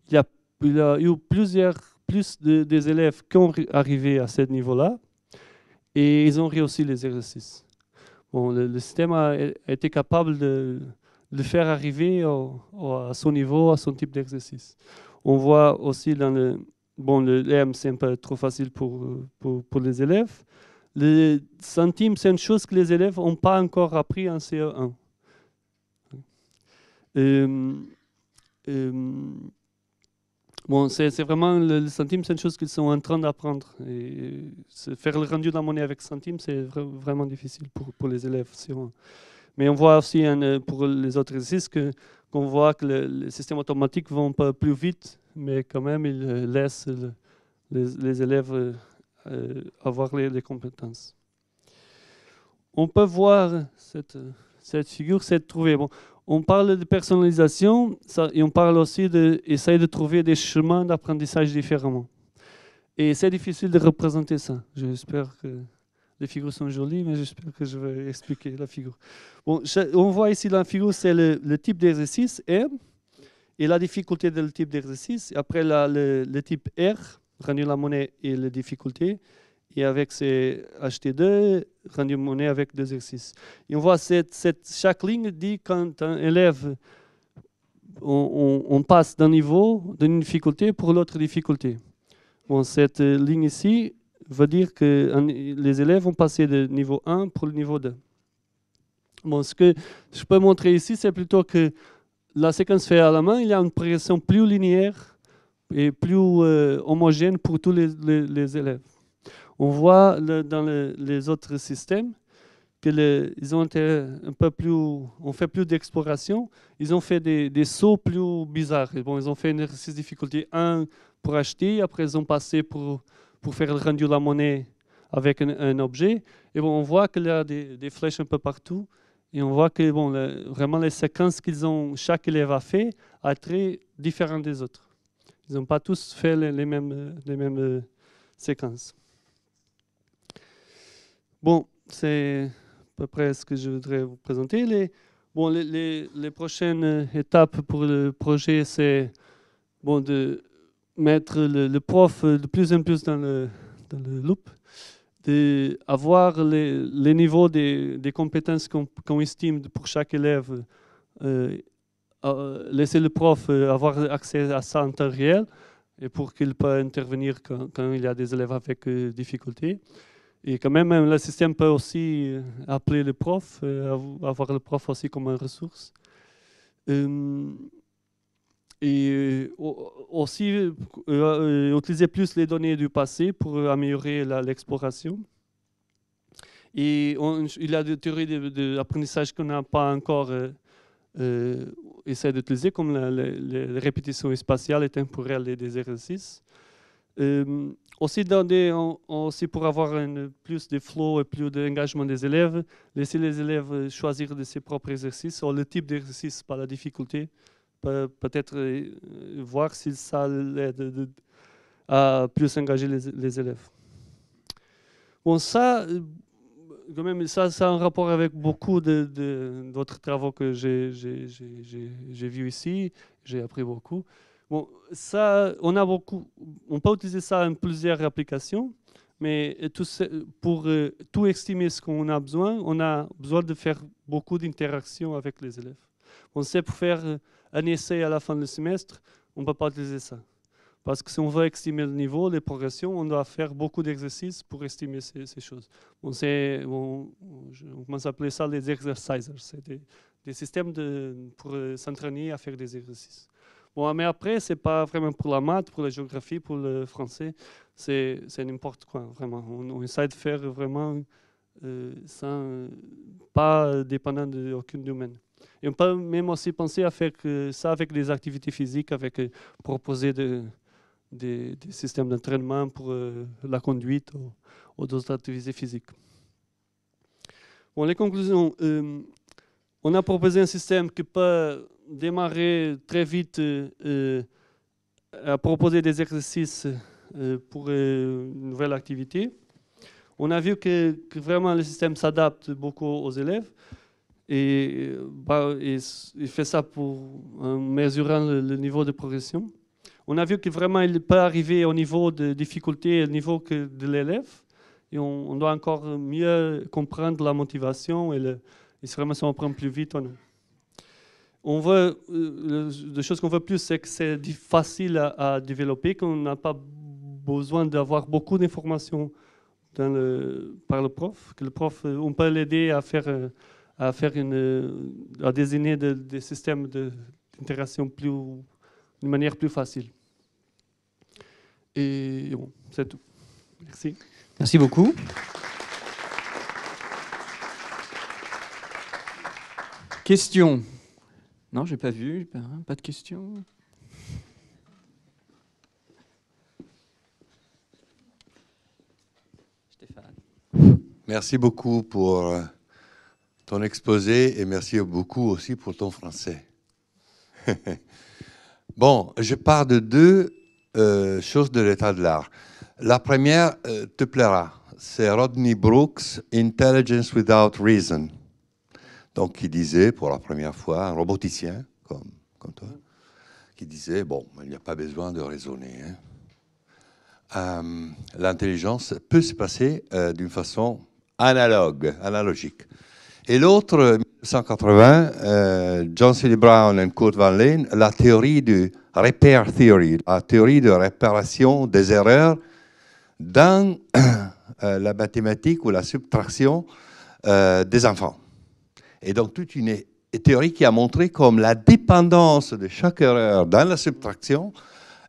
il y a, il y a eu plusieurs, plus de, des élèves qui ont arrivé à ce niveau-là. Et ils ont réussi les exercices. Bon, le, système a, été capable de le faire arriver à son niveau, à son type d'exercice. On voit aussi dans le... Bon, le M, c'est un peu trop facile pour, pour, les élèves. Les centimes, c'est une chose que les élèves n'ont pas encore appris en CE1. Bon, c'est vraiment le, centime, c'est une chose qu'ils sont en train d'apprendre. Et faire le rendu de la monnaie avec centime, c'est vraiment difficile pour, les élèves. Sûrement. Mais on voit aussi hein, pour les autres exercices qu'on voit que les systèmes automatiques vont pas plus vite, mais quand même, ils euh, laissent les, élèves euh, euh, avoir les, compétences. On peut voir cette, cette figure, cette trouvée. Bon, on parle de personnalisation et on parle aussi d'essayer de, trouver des chemins d'apprentissage différemment. Et c'est difficile de représenter ça. J'espère que les figures sont jolies, mais j'espère que je vais expliquer la figure. on voit ici la figure, c'est le, type d'exercice M et la difficulté du type d'exercice. Après, le, type R, rendu la monnaie et la difficulté et avec ces HT2, rendu monnaie avec deux exercices. Et on voit cette, cette, chaque ligne dit quand un élève, on, passe d'un niveau, d'une difficulté pour l'autre difficulté. Bon, cette ligne ici veut dire que les élèves ont passé de niveau 1 pour le niveau 2. Bon, ce que je peux montrer ici, c'est plutôt que la séquence fait à la main, il y a une progression plus linéaire et plus euh, homogène pour tous les élèves. On voit dans les autres systèmes qu'ils ont été un peu plus, fait plus d'exploration. Ils ont fait des, sauts plus bizarres. Bon, ils ont fait une exercice de difficulté 1 pour acheter, après ils ont passé pour, pour faire le rendu de la monnaie avec un, objet. Et on voit qu'il y a des, flèches un peu partout. Et on voit que bon, vraiment les séquences qu'ils ont, chaque élève a fait, a très différentes des autres. Ils n'ont pas tous fait les mêmes, les mêmes euh, séquences. Bon, c'est à peu près ce que je voudrais vous présenter. Les, bon, les, prochaines étapes pour le projet, c'est bon, de mettre le, prof de plus en plus dans le, dans loop, d'avoir les, les niveaux des, des compétences qu'on estime pour chaque élève, euh, euh, laisser le prof euh, avoir accès à ça en temps réel et pour qu'il puisse intervenir quand, quand, il y a des élèves avec difficulté. difficultés et quand même, euh, le système peut aussi euh, appeler le prof, euh, avoir le prof aussi comme une ressource. et aussi utiliser plus les données du passé pour améliorer l'exploration. Et il y a des théories d'apprentissage de, qu'on n'a pas encore essayé d'utiliser, comme la, répétition spatiale et temporelle des exercices. Euh, aussi, pour avoir plus de flow et plus d'engagement des élèves, laisser les élèves euh, choisir de ses propres exercices ou le type d'exercice, pas la difficulté. Peut-être euh, euh, voir si ça aide à plus engager les, élèves. Bon, ça, quand même, ça, a un rapport avec beaucoup d'autres de, travaux que j'ai vus ici. J'ai appris beaucoup ça, on peut utiliser ça en plusieurs applications, mais pour euh, tout estimer ce qu'on a besoin, on a besoin de faire beaucoup d'interactions avec les élèves. On sait pour faire euh, un essai à la fin du semestre, on ne peut pas utiliser ça. Parce que si on veut estimer le niveau, les progressions, on doit faire beaucoup d'exercices pour estimer ces, choses. On, sait, on, commence à appeler ça les exercisers. C'est des, systèmes de, pour euh, s'entraîner à faire des exercices. Bon, mais après, c'est pas vraiment pour la maths, pour la géographie, pour le français. C'est, n'importe quoi, vraiment. On, essaie de faire vraiment sans, euh, euh, pas dépendant d'aucun domaine. Et on peut même aussi penser à faire ça avec des activités physiques, avec euh, proposer de, des, des, systèmes d'entraînement pour la conduite ou, ou d'autres activités physiques. Bon, les conclusions. on a proposé un système qui peut démarrer très vite euh, euh, à proposer des exercices euh, pour une nouvelle activité. On a vu que, vraiment le système s'adapte beaucoup aux élèves et bah, il, fait ça pour, en mesurant le, niveau de progression. On a vu que vraiment il peut arriver au niveau de difficulté, au niveau que de l'élève. Et on, doit encore mieux comprendre la motivation et, le, vraiment si on prend plus vite, on, on veut, la choses qu'on veut plus, c'est que c'est facile à, développer, qu'on n'a pas besoin d'avoir beaucoup d'informations par le prof, que le prof, euh, on peut l'aider à faire, euh, à faire une, à désigner des, systèmes d'intégration plus, d'une manière plus facile. Et c'est tout. Merci. Merci beaucoup. Question non, j'ai pas vu. Hein, pas, de questions. Stéphane. Merci beaucoup pour euh, ton exposé et merci beaucoup aussi pour ton français. bon, je pars de deux euh, choses de l'état de l'art. La première euh, te plaira. C'est Rodney Brooks, Intelligence Without Reason. Donc, il disait pour la première fois, un roboticien comme, toi, qui disait Bon, il n'y a pas besoin de raisonner. Hein. Euh, l'intelligence peut se passer euh, d'une façon analogue, analogique. Et l'autre, 1980, euh, John C. Brown et Kurt Van Leen, la théorie du repair theory, la théorie de réparation des erreurs dans la mathématique ou la subtraction des enfants. Et donc, toute une théorie qui a montré comme la dépendance de chaque erreur dans la subtraction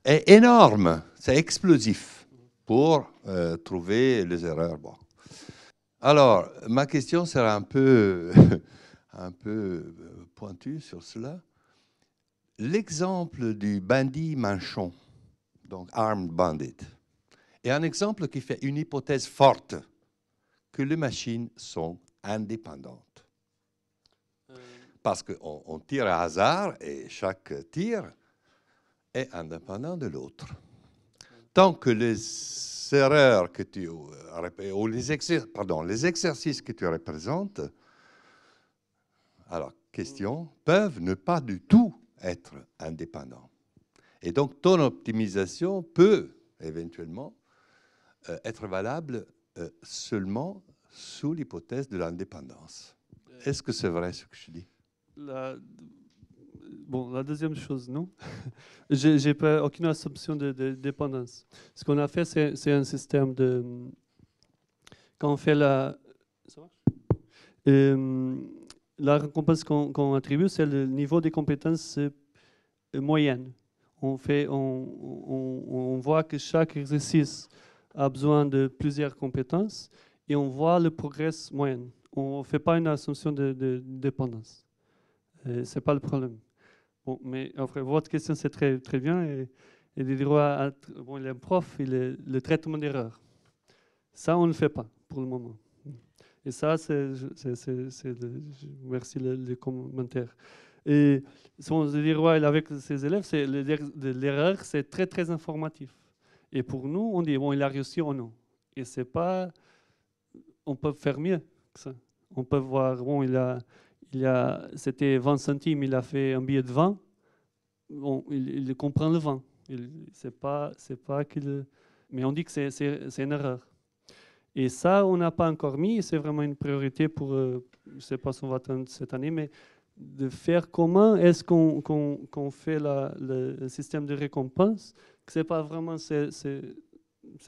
est énorme. C'est explosif pour euh, trouver les erreurs. Bon. Alors, ma question sera un peu, un peu euh, pointue sur cela. L'exemple du bandit manchon, donc armed bandit, est un exemple qui fait une hypothèse forte que les machines sont indépendantes parce qu'on tire à hasard et chaque tir est indépendant de l'autre. Tant que les erreurs que tu euh, les, pardon, les exercices que tu représentes, alors question, peuvent ne pas du tout être indépendants. Et donc ton optimisation peut éventuellement euh, être valable euh, seulement sous l'hypothèse de l'indépendance. Est-ce que c'est vrai ce que je dis la, bon, la deuxième chose, non Je n'ai pas aucune assumption de, dépendance. Ce qu'on a fait, c'est un système de... Quand on fait la... Ça marche euh, La récompense qu'on attribue, c'est le niveau des compétences euh, moyenne On, fait, on, on, voit que chaque exercice a besoin de plusieurs compétences et on voit le progrès moyen. On ne fait pas une assumption de dépendance. Euh, Ce n'est pas le problème. Bon, mais votre question, c'est très, très bien. Et, et des prof il le, traitement d'erreur. Ça, on ne le fait pas pour le moment. Et ça, c'est, merci le, le, commentaire. Et son il, avec ses élèves, c'est, l'erreur, c'est très, très informatif. Et pour nous, on dit, bon, il a réussi ou non. Et c'est pas, on peut faire mieux que ça. On peut voir, bon, il a, c'était 20 centimes, il a fait un billet de 20. il, comprend le 20. C'est pas, c'est pas qu'il. Mais on dit que c'est une erreur. Et ça, on n'a pas encore mis. C'est vraiment une priorité pour. Euh, je ne sais pas si on va attendre cette année, mais de faire comment est-ce qu'on fait le système de récompense, que ce n'est pas vraiment ces, ces,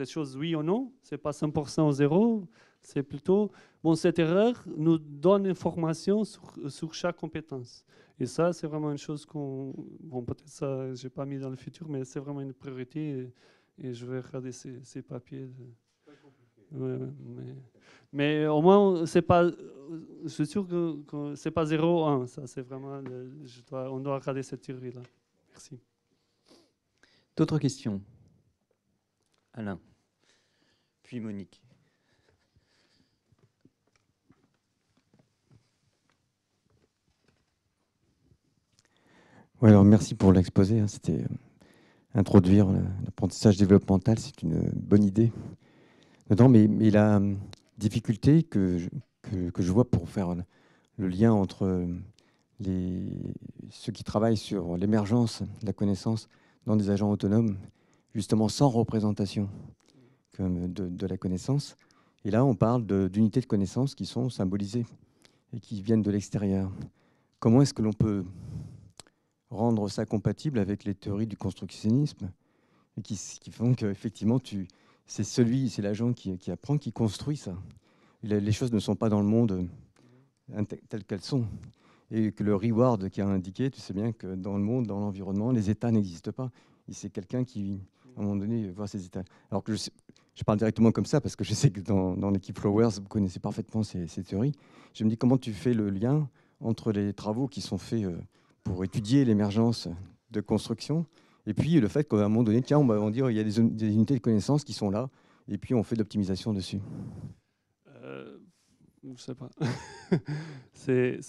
choses oui ou non, ce n'est pas 100% au zéro, c'est plutôt, bon, cette erreur nous donne une information sur, sur chaque compétence. Et ça, c'est vraiment une chose qu'on, bon, peut-être ça, je n'ai pas mis dans le futur, mais c'est vraiment une priorité. Et, je vais regarder ces, ces papiers. mais, mais, au moins, c'est pas, je suis sûr que, ce c'est pas 0-1, ça, c'est vraiment, on doit regarder cette théorie-là. Merci. D'autres questions Alain, puis Monique. alors merci pour l'exposé. Hein, c'était euh, introduire l'apprentissage développemental, c'est une bonne idée. mais, la euh, difficulté que je, vois pour faire le lien entre euh, les, ceux qui travaillent sur l'émergence de la connaissance dans des agents autonomes, justement sans représentation de, la connaissance, et là on parle d'unités de connaissance qui sont symbolisées et qui viennent de l'extérieur. Comment est-ce que l'on peut rendre ça compatible avec les théories du constructionnisme, et qui, font qu'effectivement, c'est celui, c'est l'agent qui, qui, apprend, qui construit ça. Les, choses ne sont pas dans le monde euh, telles qu'elles sont. Et que le reward qui a indiqué, tu sais bien que dans le monde, dans l'environnement, les états n'existent pas. C'est quelqu'un qui, à un moment donné, voit ces états. Alors que je, je parle directement comme ça parce que je sais que dans, l'équipe Flowers, vous connaissez parfaitement ces, théories. Je me dis comment tu fais le lien entre les travaux qui sont faits euh, pour étudier l'émergence de construction. Et puis le fait qu'à un moment donné, tiens, on va dire, il y a des, unités de connaissances qui sont là, et puis on fait de l'optimisation dessus. Euh, je ne sais pas. c'est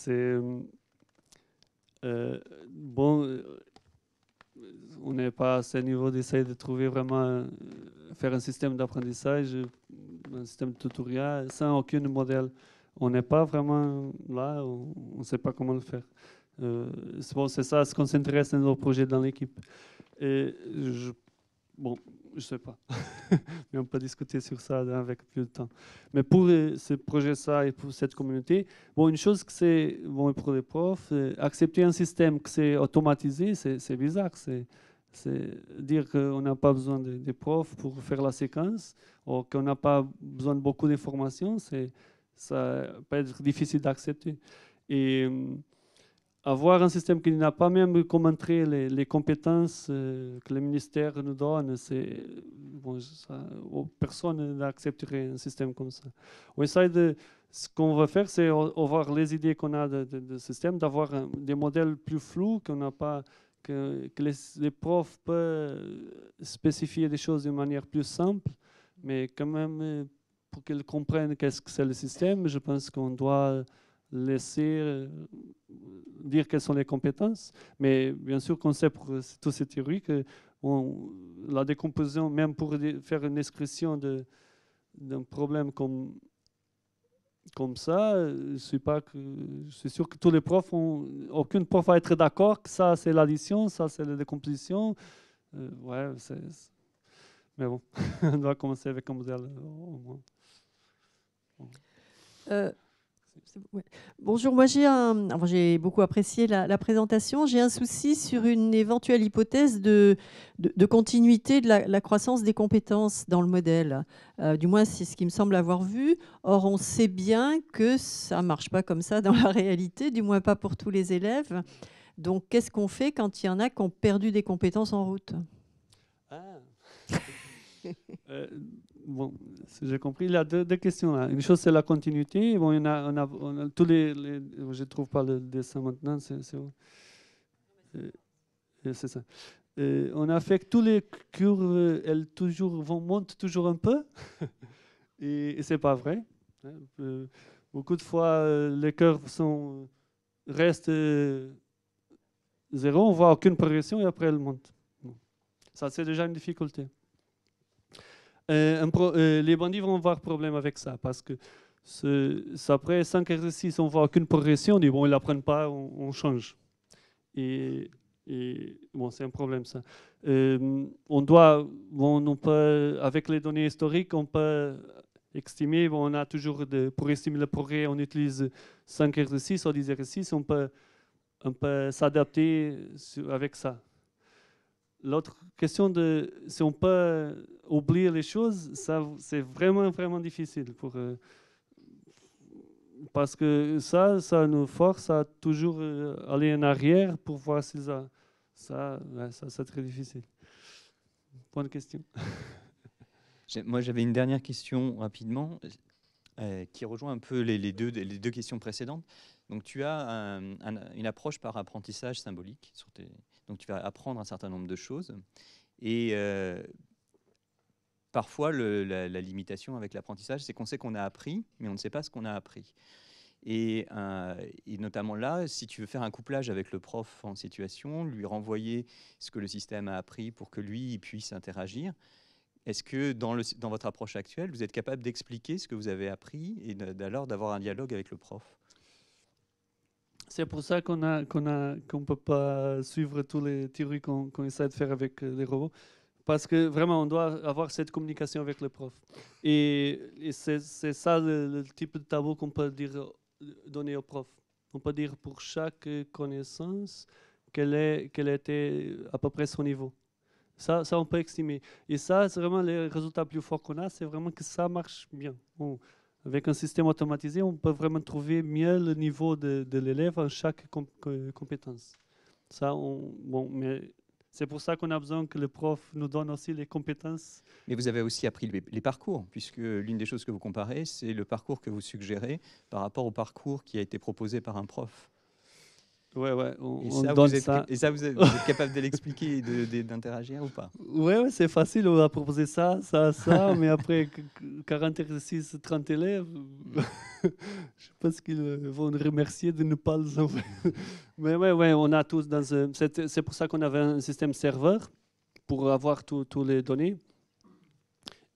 euh, bon. Euh, on n'est pas à ce niveau d'essayer de trouver vraiment faire un système d'apprentissage, un système de tutoriel sans aucun modèle. On n'est pas vraiment là, on ne sait pas comment le faire. Euh, bon, c'est ça, ce qu'on s'intéresse dans nos projets dans l'équipe. Et je, bon, je sais pas. Mais on peut discuter sur ça avec plus de temps. Mais pour euh, ce projet-là et pour cette communauté, bon, une chose que c'est bon, pour les profs, euh, accepter un système que c'est automatisé, c'est bizarre. C'est dire qu'on n'a pas besoin des de profs pour faire la séquence ou qu'on n'a pas besoin de beaucoup d'informations, ça peut être difficile d'accepter. Et avoir un système qui n'a pas même commenté les, les compétences euh, que le ministère nous donne, c'est bon, oh, personne n'accepterait un système comme ça. On essaie de ce qu'on va faire, c'est avoir les idées qu'on a de, de, système, d'avoir des modèles plus flous qu'on n'a pas, que, les, profs peuvent spécifier des choses de manière plus simple, mais quand même euh, pour qu'ils comprennent qu'est-ce que c'est le système, je pense qu'on doit laisser euh, dire quelles sont les compétences, mais bien sûr qu'on sait pour toutes ces théories que on, la décomposition, même pour faire une description d'un problème comme, comme ça, euh, je suis, pas que, sûr que tous les profs, ont, aucune prof va être d'accord que ça c'est l'addition, ça c'est la décomposition. Euh, ouais, mais bon, on doit commencer avec un modèle au moins. Bonjour, moi j'ai beaucoup apprécié la, présentation. J'ai un souci sur une éventuelle hypothèse de, de, continuité de la, croissance des compétences dans le modèle. Euh, du moins, c'est ce qui me semble avoir vu. Or, on sait bien que ça ne marche pas comme ça dans la réalité, du moins pas pour tous les élèves. Donc, qu'est-ce qu'on fait quand il y en a qui ont perdu des compétences en route ah. euh, bon, si j'ai compris, il y a deux, questions. Là. Une chose, c'est la continuité. Bon, tous les, Je ne trouve pas le dessin maintenant, c'est euh, ça. Euh, on a fait que toutes les curves, elles toujours, vont, montent toujours un peu. et, c'est pas vrai. Hein. Euh, beaucoup de fois, les curves sont, restent zéro, on voit aucune progression et après elles montent. Ça, c'est déjà une difficulté. Euh, euh, les bandits vont avoir problème avec ça parce que ce, après cinq exercices, on voit aucune progression, on dit bon, ils l'apprennent pas, on, change. Et, bon, c'est un problème ça. Euh, on doit, on peut, avec les données historiques, on peut estimer, on a toujours, de, pour estimer le progrès, on utilise 5 exercices ou 10 exercices, on on peut s'adapter avec ça l'autre question de si on peut oublier les choses, ça c'est vraiment vraiment difficile pour euh, parce que ça ça nous force à toujours euh, aller en arrière pour voir si ça ça ça c'est très difficile. Point de question. Moi j'avais une dernière question rapidement euh, qui rejoint un peu les, les, deux les deux questions précédentes. Donc tu as une approche par apprentissage symbolique sur tes donc tu vas apprendre un certain nombre de choses. Et euh, parfois, la, limitation avec l'apprentissage, c'est qu'on sait qu'on a appris, mais on ne sait pas ce qu'on a appris. Euh, et, notamment là, si tu veux faire un couplage avec le prof en situation, lui renvoyer ce que le système a appris pour que lui puisse interagir, est-ce que dans, dans votre approche actuelle, vous êtes capable d'expliquer ce que vous avez appris et d'alors d'avoir un dialogue avec le prof c'est pour ça qu'on a a peut pas suivre tous les théories qu'on essaie de faire avec euh, les robots, parce que vraiment on doit avoir cette communication avec le prof. Et, c'est ça le, type de tableau qu'on peut dire euh, donner au prof. On peut dire pour chaque euh, connaissance qu'elle est était à peu près son niveau. Ça, ça on peut estimer. Et ça, c'est vraiment les résultats plus forts qu'on a, c'est vraiment que ça marche bien. Avec un système automatisé, on peut vraiment trouver mieux le niveau de, l'élève en chaque compétence. Ça, bon, mais c'est pour ça qu'on a besoin que le prof nous donne aussi les compétences. Mais vous avez aussi appris les parcours, puisque l'une des choses que vous comparez, c'est le parcours que vous suggérez par rapport au parcours qui a été proposé par un prof. Ouais, ouais, on, et, ça, ça. et ça, vous êtes, capable de l'expliquer et d'interagir ou pas Oui, c'est facile, on a proposé ça, ça, ça, mais après 40 exercices, 30 élèves, je pense qu'ils euh, vont nous remercier de ne pas les envoyer. mais oui, ouais, on a tous dans un... C'est pour ça qu'on avait un système serveur pour avoir toutes les données.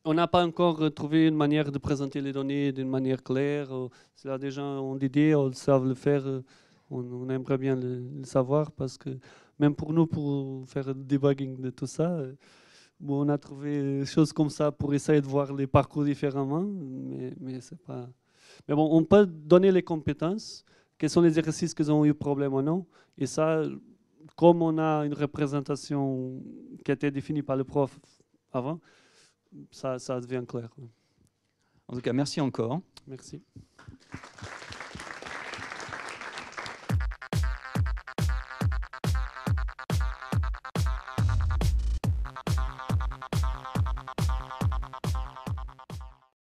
On n'a pas encore trouvé une manière de présenter les données d'une manière claire. Cela euh, des gens ont des idées, ils savent le faire. Euh, on, aimerait bien le, savoir parce que même pour nous, pour faire le debugging de tout ça, euh, bon, on a trouvé des choses comme ça pour essayer de voir les parcours différemment, mais, c'est pas. Mais bon, on peut donner les compétences, quels sont les exercices qu'ils ont eu problème ou non, et ça, comme on a une représentation qui a été définie par le prof avant, ça, ça devient clair. En tout cas, merci encore. Merci.